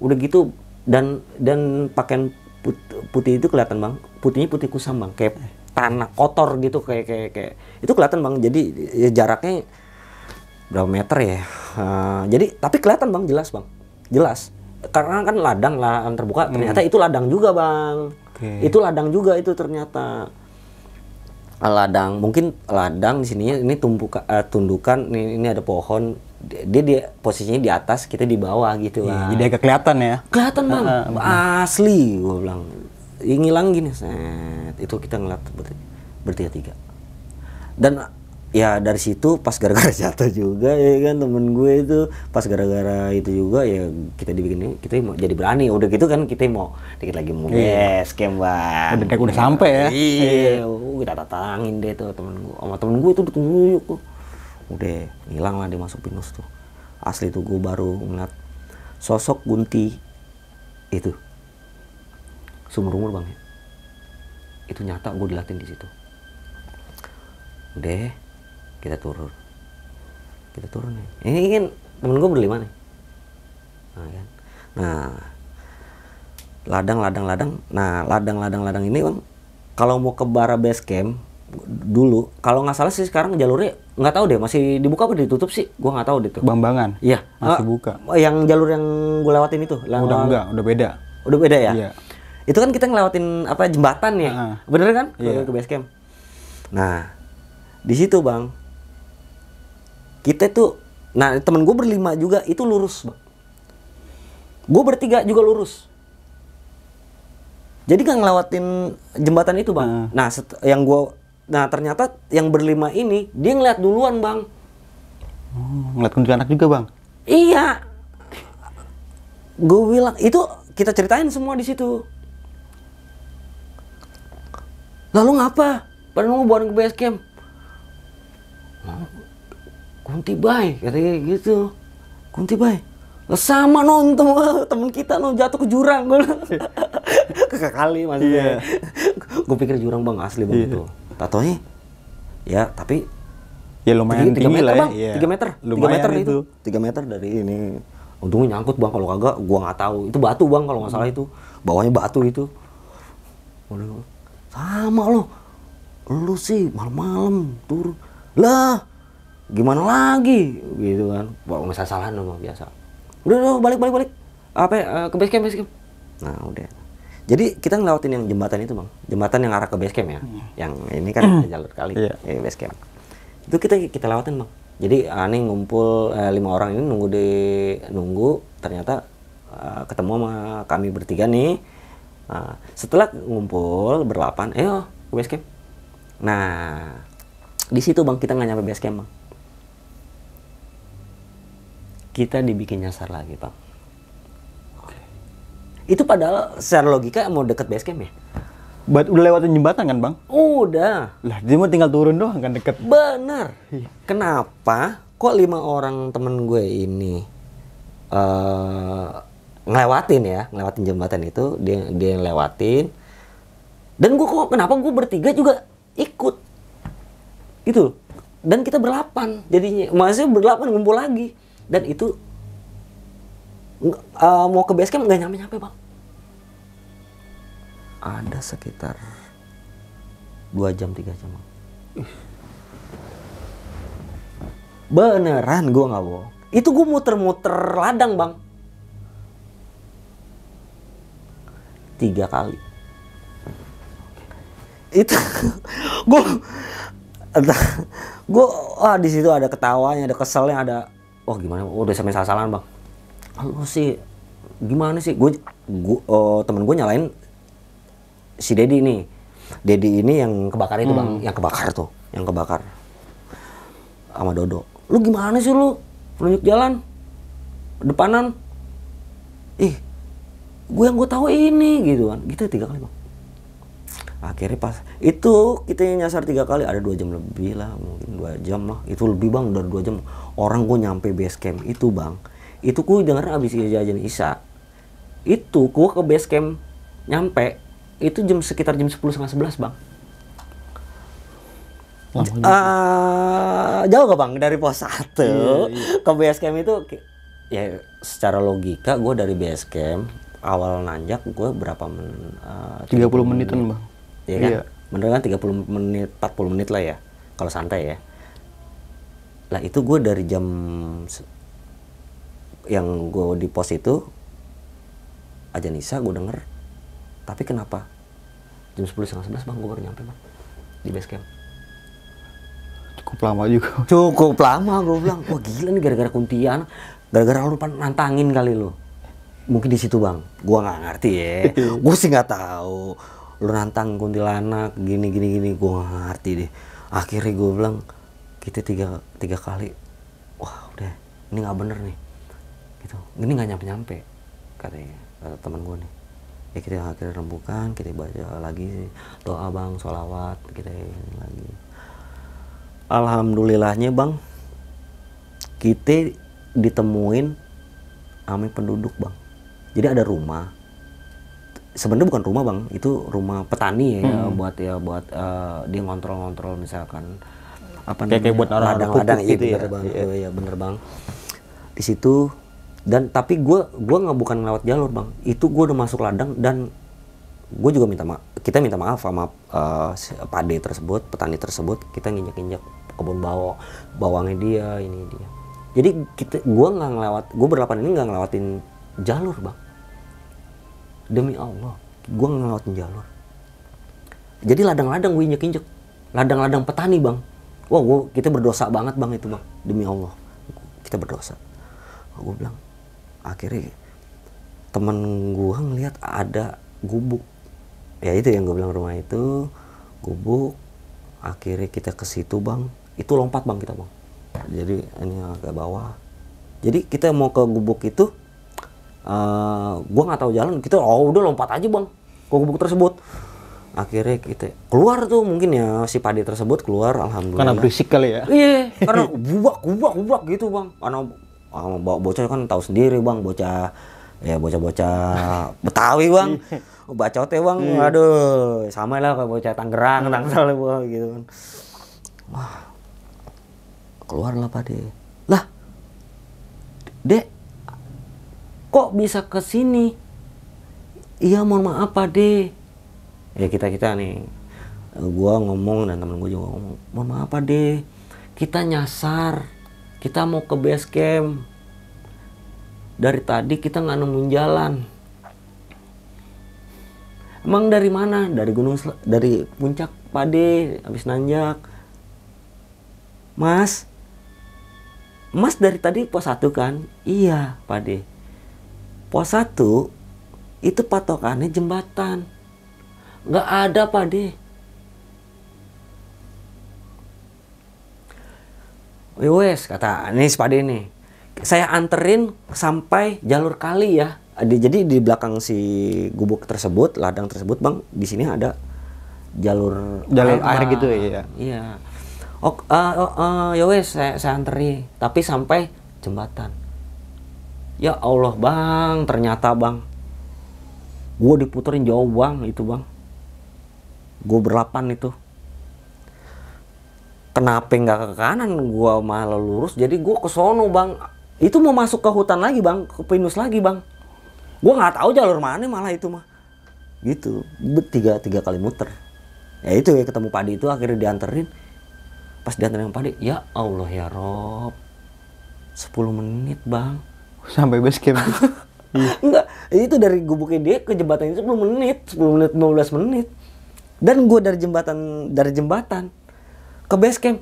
udah gitu dan dan pakaian put, putih itu kelihatan bang putihnya putih kusam bang kayak tanah kotor gitu kayak kayak kayak itu kelihatan bang jadi ya, jaraknya berapa meter ya uh, jadi tapi kelihatan bang jelas bang jelas karena kan ladang lah terbuka hmm. ternyata itu ladang juga bang okay. itu ladang juga itu ternyata ladang mungkin ladang di sini ini tumpukan uh, eh, tundukan ini, ini ada pohon dia dia posisinya di atas kita di bawah gitu iya, lah. Iya, jadi agak kelihatan ya. Kelihatan bang, uh, asli gue bilang. Yang ngilang gini, set. itu kita ngeliat ber bertiga-tiga. Dan ya dari situ pas gara-gara jatuh juga ya kan temen gue itu pas gara-gara itu juga ya kita dibikin kita mau jadi berani udah gitu kan kita mau dikit lagi mau yes iya. bang udah udah sampai ya iya kita tatangin deh tuh temen gue sama temen gue itu tunggu yuk udah hilang lah dia masuk pinus tuh asli tuh gue baru ngeliat sosok Gunti itu sumur umur bang ya itu nyata gue dilatih di situ udah kita turun kita turun nih ini kan temen gue berlima nih nah, kan? nah ladang ladang ladang nah ladang ladang ladang ini kan kalau mau ke bara base camp dulu kalau nggak salah sih sekarang jalurnya nggak tahu deh masih dibuka apa ditutup sih gue nggak tahu deh tuh Bambangan iya masih uh, buka yang jalur yang gue lewatin itu oh, udah enggak udah beda udah beda ya iya. itu kan kita ngelewatin apa jembatan ya uh, bener kan iya. ke base camp nah di situ bang kita tuh nah temen gue berlima juga itu lurus bang gue bertiga juga lurus jadi gak ngelewatin jembatan itu bang. Uh. Nah, yang gue Nah ternyata yang berlima ini dia ngeliat duluan bang. Oh, ngeliat anak juga bang? Iya. Gue bilang itu kita ceritain semua di situ. Lalu ngapa? Pada nunggu buat ke base camp. Nah, kunti bay, katanya gitu. Kunti bay. sama non temen kita non jatuh ke jurang gue. kekali maksudnya. Yeah. gue pikir jurang bang asli bang iya. itu tatonya ya tapi ya lumayan tiga, tinggi meter, lah ya. bang, ya. 3 meter, lumayan 3 meter itu. itu. 3 meter dari ini. Untungnya nyangkut bang, kalau kagak gua nggak tahu. Itu batu bang kalau nggak salah hmm. itu. Bawahnya batu itu. Waduh. Sama lo. Lu sih malam-malam tur, Lah, gimana lagi gitu kan. Bawa misalnya salah biasa. Udah, udah balik balik balik. Apa ya? Eh, ke base camp, base camp. Nah, udah. Jadi kita ngelawatin yang jembatan itu bang, jembatan yang arah ke base camp ya, hmm. yang ini kan hmm. jalur kali, yeah. ya, base camp. Itu kita kita lewatin bang. Jadi aneh ngumpul eh, lima orang ini nunggu di nunggu, ternyata uh, ketemu sama kami bertiga nih. Uh, setelah ngumpul berlapan, eh ke base camp. Nah di situ bang kita nggak nyampe base camp bang. Kita dibikin nyasar lagi bang itu padahal secara logika mau deket base camp ya. But, udah lewatin jembatan kan bang? Udah. Lah dia mau tinggal turun doang kan deket. Bener. Kenapa kok lima orang temen gue ini uh, ngelewatin ya, ngelewatin jembatan itu dia dia yang lewatin. Dan gue kok kenapa gue bertiga juga ikut itu dan kita berlapan jadinya maksudnya berlapan ngumpul lagi dan itu uh, mau ke base camp nggak nyampe nyampe bang ada sekitar dua jam tiga jam bang. beneran gue nggak bohong itu gue muter-muter ladang bang tiga kali itu gue gue wah di situ ada ketawanya ada keselnya ada wah gimana udah sampai salah-salahan bang lu sih gimana sih gue gua, uh, temen gue nyalain si Dedi nih Dedi ini yang kebakar itu hmm. bang yang kebakar tuh yang kebakar sama Dodo lu gimana sih lu Menunjuk jalan depanan ih gue yang gue tahu ini gitu kan gitu ya, tiga kali bang akhirnya pas itu kita nyasar tiga kali ada dua jam lebih lah mungkin dua jam lah itu lebih bang dari dua jam orang gue nyampe base camp itu bang itu ku denger abis jajan isya itu ku ke base camp nyampe itu jam sekitar jam sepuluh setengah sebelas bang Uh, jauh gak bang dari pos satu iya, iya. ke base camp itu ya secara logika gue dari base camp awal nanjak gue berapa men, tiga puluh menit menitan menit. ya iya kan tiga bener kan puluh menit puluh menit lah ya kalau santai ya lah itu gue dari jam yang gue di post itu aja Nisa gue denger tapi kenapa jam sepuluh setengah 11 bang gue baru nyampe bang di base camp cukup lama juga cukup lama gue bilang wah gila nih gara-gara kuntian gara-gara lu nantangin kali lu mungkin di situ bang gue nggak ngerti ya gue sih nggak tahu lu nantang kuntilanak gini gini gini gue nggak ngerti deh akhirnya gue bilang kita tiga tiga kali wah udah ini nggak bener nih gitu ini nggak nyampe nyampe katanya kata eh, teman gue nih ya kita akhirnya rembukan kita baca lagi doa bang sholawat kita lagi alhamdulillahnya bang kita ditemuin ame penduduk bang jadi ada rumah sebenarnya bukan rumah bang itu rumah petani ya hmm. buat ya buat uh, dia ngontrol-ngontrol misalkan apa kayak, kayak buat orang ladang-ladang iya, gitu ya, bener ya. bang iya. Ya, bener bang di situ dan tapi gue gue nggak bukan lewat jalur bang itu gue udah masuk ladang dan gue juga minta maaf kita minta maaf sama uh, pade tersebut petani tersebut kita nginjak injak kebun bawang bawangnya dia ini dia jadi kita gue nggak ngelewat gue berlapan ini nggak ngelewatin jalur bang demi allah gue nggak ngelewatin jalur jadi ladang-ladang gue injek injek ladang-ladang petani bang wah gue kita berdosa banget bang itu bang demi allah kita berdosa gue bilang akhirnya temen gue ngeliat ada gubuk ya itu yang gue bilang rumah itu gubuk akhirnya kita ke situ bang itu lompat bang kita bang jadi ini agak bawah jadi kita mau ke gubuk itu uh, gua nggak tahu jalan kita oh udah lompat aja bang ke gubuk tersebut akhirnya kita keluar tuh mungkin ya si padi tersebut keluar alhamdulillah karena berisik kali ya iya karena gubak gubak gubak gitu bang karena Ah, bawa bocah kan tahu sendiri bang bocah ya bocah-bocah Betawi bang oh, teh bang hmm. Iya. aduh sama lah kayak bocah Tangerang hmm. Iya. Tangsel bang gitu kan wah lah pak de lah de kok bisa ke sini iya mohon maaf pak de ya kita kita nih gua ngomong dan temen gua juga ngomong mohon maaf pak de kita nyasar kita mau ke base camp dari tadi kita nggak nemuin jalan emang dari mana dari gunung dari puncak pade habis nanjak mas mas dari tadi pos satu kan iya pade pos satu itu patokannya jembatan nggak ada pade Ya wes kata ini pada ini, saya anterin sampai jalur kali ya jadi di belakang si gubuk tersebut ladang tersebut bang di sini ada jalur jalur air, air gitu ya iya, iya. Eh, oh uh, uh, wes saya, saya anterin tapi sampai jembatan ya Allah bang ternyata bang gue diputerin jauh bang itu bang gue berlapan itu kenapa nggak ke kanan gua malah lurus jadi gua ke sono bang itu mau masuk ke hutan lagi bang ke pinus lagi bang gua nggak tahu jalur mana malah itu mah gitu tiga tiga kali muter ya itu ya ketemu padi itu akhirnya dianterin pas dianterin sama padi ya Allah ya Rob Sepuluh menit bang sampai base camp enggak itu dari gubuknya dia ke jembatan itu 10 menit 10 menit belas menit dan gue dari jembatan dari jembatan ke base camp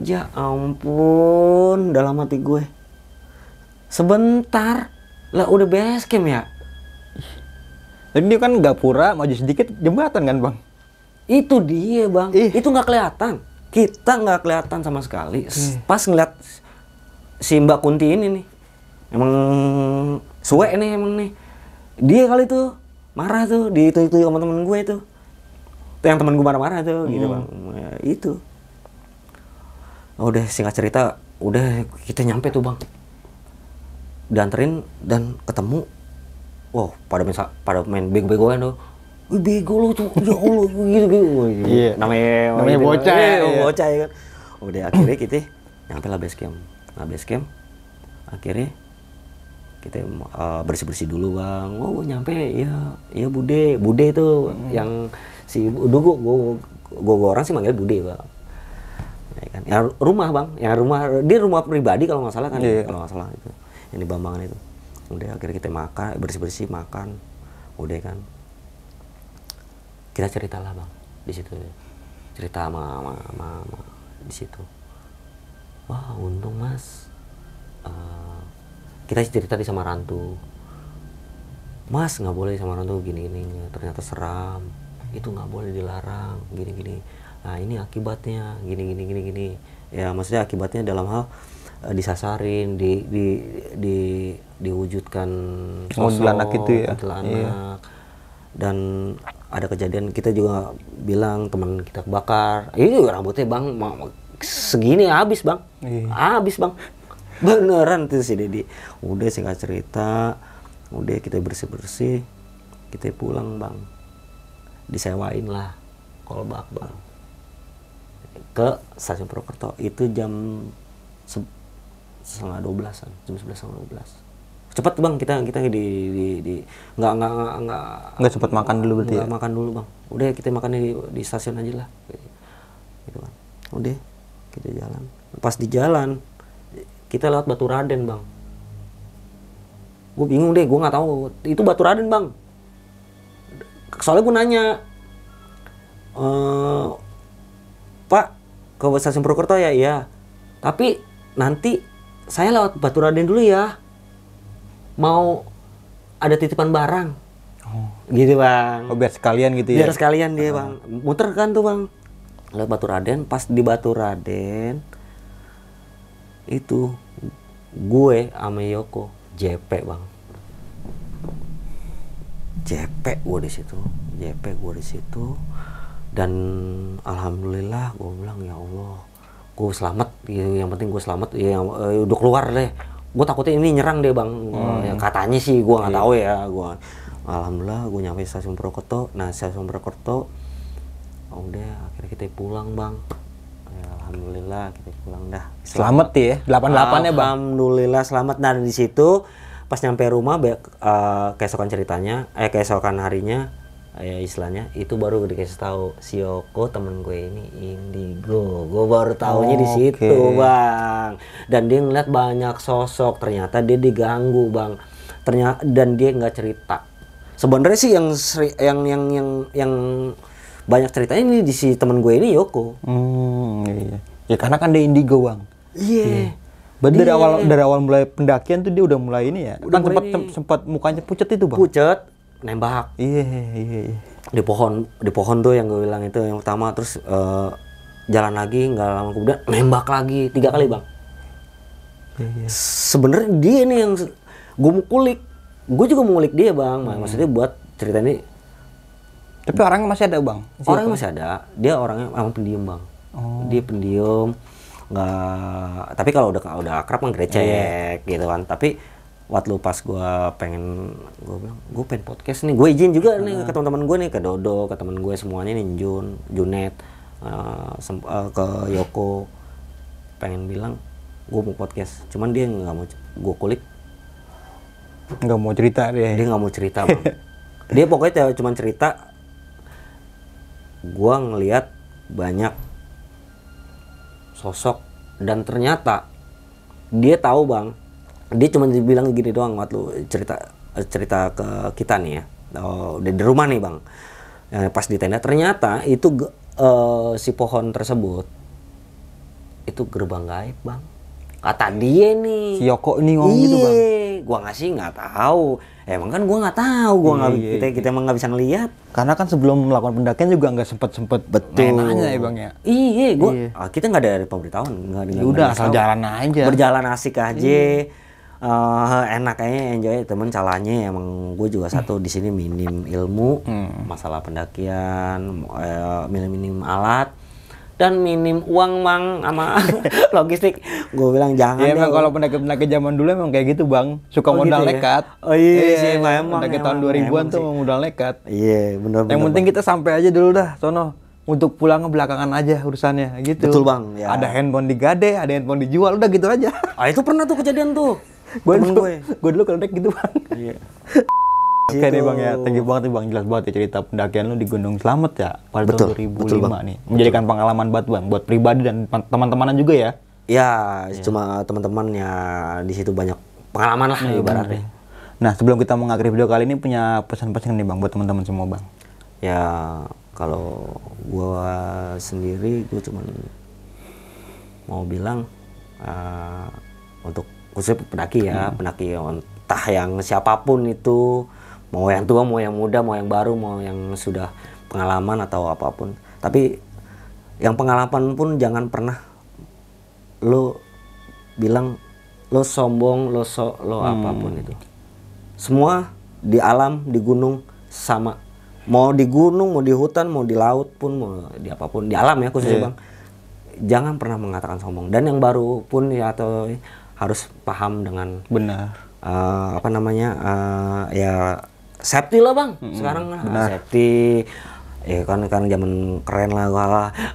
ya ampun dalam hati gue sebentar lah udah base camp ya jadi dia kan gapura maju sedikit jembatan kan bang itu dia bang Ih. itu nggak kelihatan kita nggak kelihatan sama sekali hmm. pas ngeliat si mbak kunti ini nih emang suwe nih emang nih dia kali tuh marah tuh di itu itu sama temen gue tuh yang temen gue marah-marah tuh gitu, hmm. gitu bang ya, itu oh, udah singkat cerita udah kita nyampe tuh bang dianterin dan ketemu wow pada main pada main bego-begoan tuh bego lo tuh ya allah gitu gitu yeah. Gitu. Iya. namanya namanya gitu, bocah ya, bocah ya kan udah akhirnya kita nyampe lah base camp nah base camp akhirnya kita uh, eh, bersih bersih dulu bang oh nyampe ya ya bude bude tuh hmm. yang si udah gua, gua, gua, gua orang sih manggil bude bang Ya, kan? ya rumah bang, ya rumah dia rumah pribadi kalau nggak salah kan, yeah. ya, kalau nggak salah itu yang di Bambangan itu. Udah akhirnya kita makan bersih bersih makan, udah kan. Kita cerita lah bang di situ cerita sama sama, sama, sama di situ. Wah untung mas, uh, kita cerita di sama Rantu. Mas nggak boleh sama Rantu gini gini, ternyata seram. Itu nggak boleh dilarang gini gini nah ini akibatnya gini gini gini gini ya maksudnya akibatnya dalam hal uh, disasarin di di di diwujudkan sosok anak itu ya anak iya. dan ada kejadian kita juga bilang teman kita kebakar ini rambutnya bang segini habis bang iya. habis bang beneran tuh si Dedi udah singkat cerita udah kita bersih bersih kita pulang bang disewain lah kolbak bang ke stasiun Purwokerto itu jam setengah dua belasan jam sebelas setengah dua belas cepat bang kita kita di di, di nggak nggak nggak nggak cepat makan dulu berarti nggak ya? makan dulu bang udah kita makannya di, di stasiun aja lah gitu kan udah kita jalan pas di jalan kita lewat Batu Raden bang gue bingung deh gue nggak tahu itu Batu Raden bang soalnya gue nanya eh, ke stasiun Purwokerto ya iya tapi nanti saya lewat Batu Raden dulu ya mau ada titipan barang oh. gitu bang oh, biar sekalian gitu biar ya biar sekalian dia uh. bang muter kan tuh bang lewat Batu Raden pas di Batu Raden itu gue ame Yoko JP bang JP gue di situ JP gue di situ dan alhamdulillah gue bilang ya Allah gue selamat iya, yang penting gue selamat ya uh, udah keluar deh gue takutnya ini nyerang deh bang hmm. ya, katanya sih gue nggak iya. tahu ya gue alhamdulillah gue nyampe stasiun Purwokerto nah stasiun Purwokerto oh, udah akhirnya kita pulang bang ya, alhamdulillah kita pulang dah selamat, selamat ya delapan delapan ya bang alhamdulillah selamat nah di situ pas nyampe rumah be, uh, keesokan ceritanya eh keesokan harinya ya istilahnya itu baru dikasih tahu Sioko temen gue ini indigo gue baru tahunya oh, di situ okay. bang dan dia ngeliat banyak sosok ternyata dia diganggu bang ternyata dan dia nggak cerita sebenarnya sih yang yang yang yang yang banyak ceritanya ini di si temen gue ini Yoko hmm, iya. iya. ya karena kan dia indigo bang iya yeah. yeah. Berarti dari iya. awal dari awal mulai pendakian tuh dia udah mulai ini ya. Udah kan sempat sempat mukanya pucet itu, Bang. Pucet nembak iya yeah, iya di pohon di pohon tuh yang gue bilang itu yang pertama terus uh, jalan lagi nggak lama kemudian nembak lagi tiga kali bang yeah, yeah. sebenarnya dia ini yang gue mau kulik gue juga mau kulik dia bang hmm. maksudnya buat cerita ini tapi orangnya masih ada bang masih orangnya masih ada dia orangnya emang pendiam bang oh. dia pendiam nggak tapi kalau udah udah akrab kan yeah. Iya. gitu kan tapi lu pas gue pengen gue bilang gue pengen podcast nih gue izin juga nih ke teman-teman gue nih ke Dodo ke teman gue semuanya nih Jun Junet uh, uh, ke Yoko pengen bilang gue mau podcast cuman dia nggak mau gue kulik nggak mau cerita dia dia nggak mau cerita bang dia pokoknya cuma cerita gue ngelihat banyak sosok dan ternyata dia tahu bang dia cuma bilang gini doang waktu cerita cerita ke kita nih ya oh, di rumah nih bang eh, pas di tenda ternyata itu uh, si pohon tersebut itu gerbang gaib bang kata dia nih si Yoko ini ngomong gitu bang iya, gua ngasih nggak tahu emang kan gua nggak tahu gua nggak iya, kita kita iya. emang nggak bisa ngelihat karena kan sebelum melakukan pendakian juga nggak sempet sempet betul nanya ya bang ya iya gua Iye. Ah, kita nggak ada pemberitahuan nggak ada ya udah asal jalan aja berjalan asik aja Iye uh, enak kayaknya enjoy temen calanya emang gue juga hmm. satu di sini minim ilmu hmm. masalah pendakian uh, minim minim alat dan minim uang mang sama logistik gue bilang jangan ya, emang kalau pendaki pendaki zaman dulu emang kayak gitu bang suka oh, gitu modal gitu ya? lekat oh iya, iya sih emang pendaki tahun 2000-an tuh modal lekat iya benar yang penting kita sampai aja dulu dah sono untuk pulang ke belakangan aja urusannya gitu betul bang ya. ada handphone digade ada handphone dijual udah gitu aja ah itu pernah tuh kejadian tuh gue dulu gue ya? dulu kalau naik gitu bang iya gitu. Oke okay bang ya, thank you banget nih bang, jelas banget ya cerita pendakian lu di Gunung Selamet ya pada betul, tahun 2005 betul, nih. Menjadikan betul. pengalaman banget bang, buat pribadi dan teman-temanan juga ya. Ya, ya. cuma teman-teman ya di situ banyak pengalaman lah ya, ibaratnya. Nah sebelum kita mengakhiri video kali ini punya pesan-pesan nih bang buat teman-teman semua bang. Ya kalau gue sendiri gue cuma mau bilang uh, untuk khususnya pendaki ya, hmm. pendaki entah yang siapapun itu, mau yang tua, mau yang muda, mau yang baru, mau yang sudah pengalaman atau apapun. Tapi yang pengalaman pun jangan pernah lo bilang lo sombong, lo so, lo hmm. apapun itu. Semua di alam, di gunung sama. Mau di gunung, mau di hutan, mau di laut pun, mau di apapun, di alam ya khususnya yeah. bang jangan pernah mengatakan sombong dan yang baru pun ya atau harus paham dengan benar uh, apa namanya uh, ya safety lah bang hmm sekarang septi ah, safety ya kan kan zaman keren lah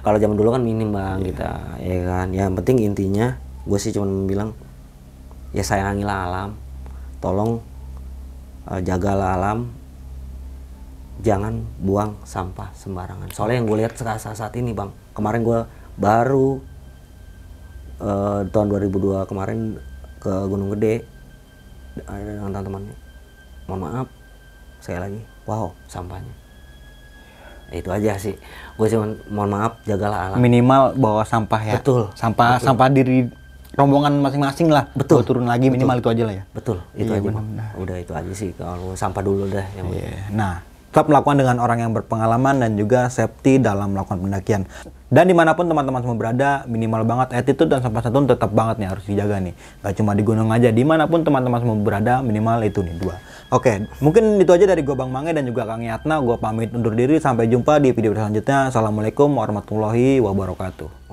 kalau zaman dulu kan minim bang yeah. kita ya kan ya yang penting intinya gue sih cuma bilang ya sayangilah alam tolong uh, eh, jagalah alam jangan buang sampah sembarangan soalnya yang gue lihat saat saat ini bang kemarin gue baru uh, tahun 2002 kemarin ke Gunung Gede dengan teman-temannya mohon maaf saya lagi wow sampahnya itu aja sih gue cuma mohon maaf jagalah alam minimal bawa sampah ya betul sampah betul. sampah diri rombongan masing-masing lah betul Bawa turun lagi betul. minimal itu aja lah ya betul itu iya, aja Bener. udah itu aja sih kalau sampah dulu dah yang yeah. Iya. nah tetap melakukan dengan orang yang berpengalaman dan juga safety dalam melakukan pendakian dan dimanapun teman-teman semua berada, minimal banget attitude dan sopan santun tetap banget nih harus dijaga nih. Gak cuma di gunung aja, dimanapun teman-teman semua berada, minimal itu nih dua. Oke, mungkin itu aja dari gue Bang Mange dan juga Kang Yatna. Gue pamit undur diri, sampai jumpa di video selanjutnya. Assalamualaikum warahmatullahi wabarakatuh.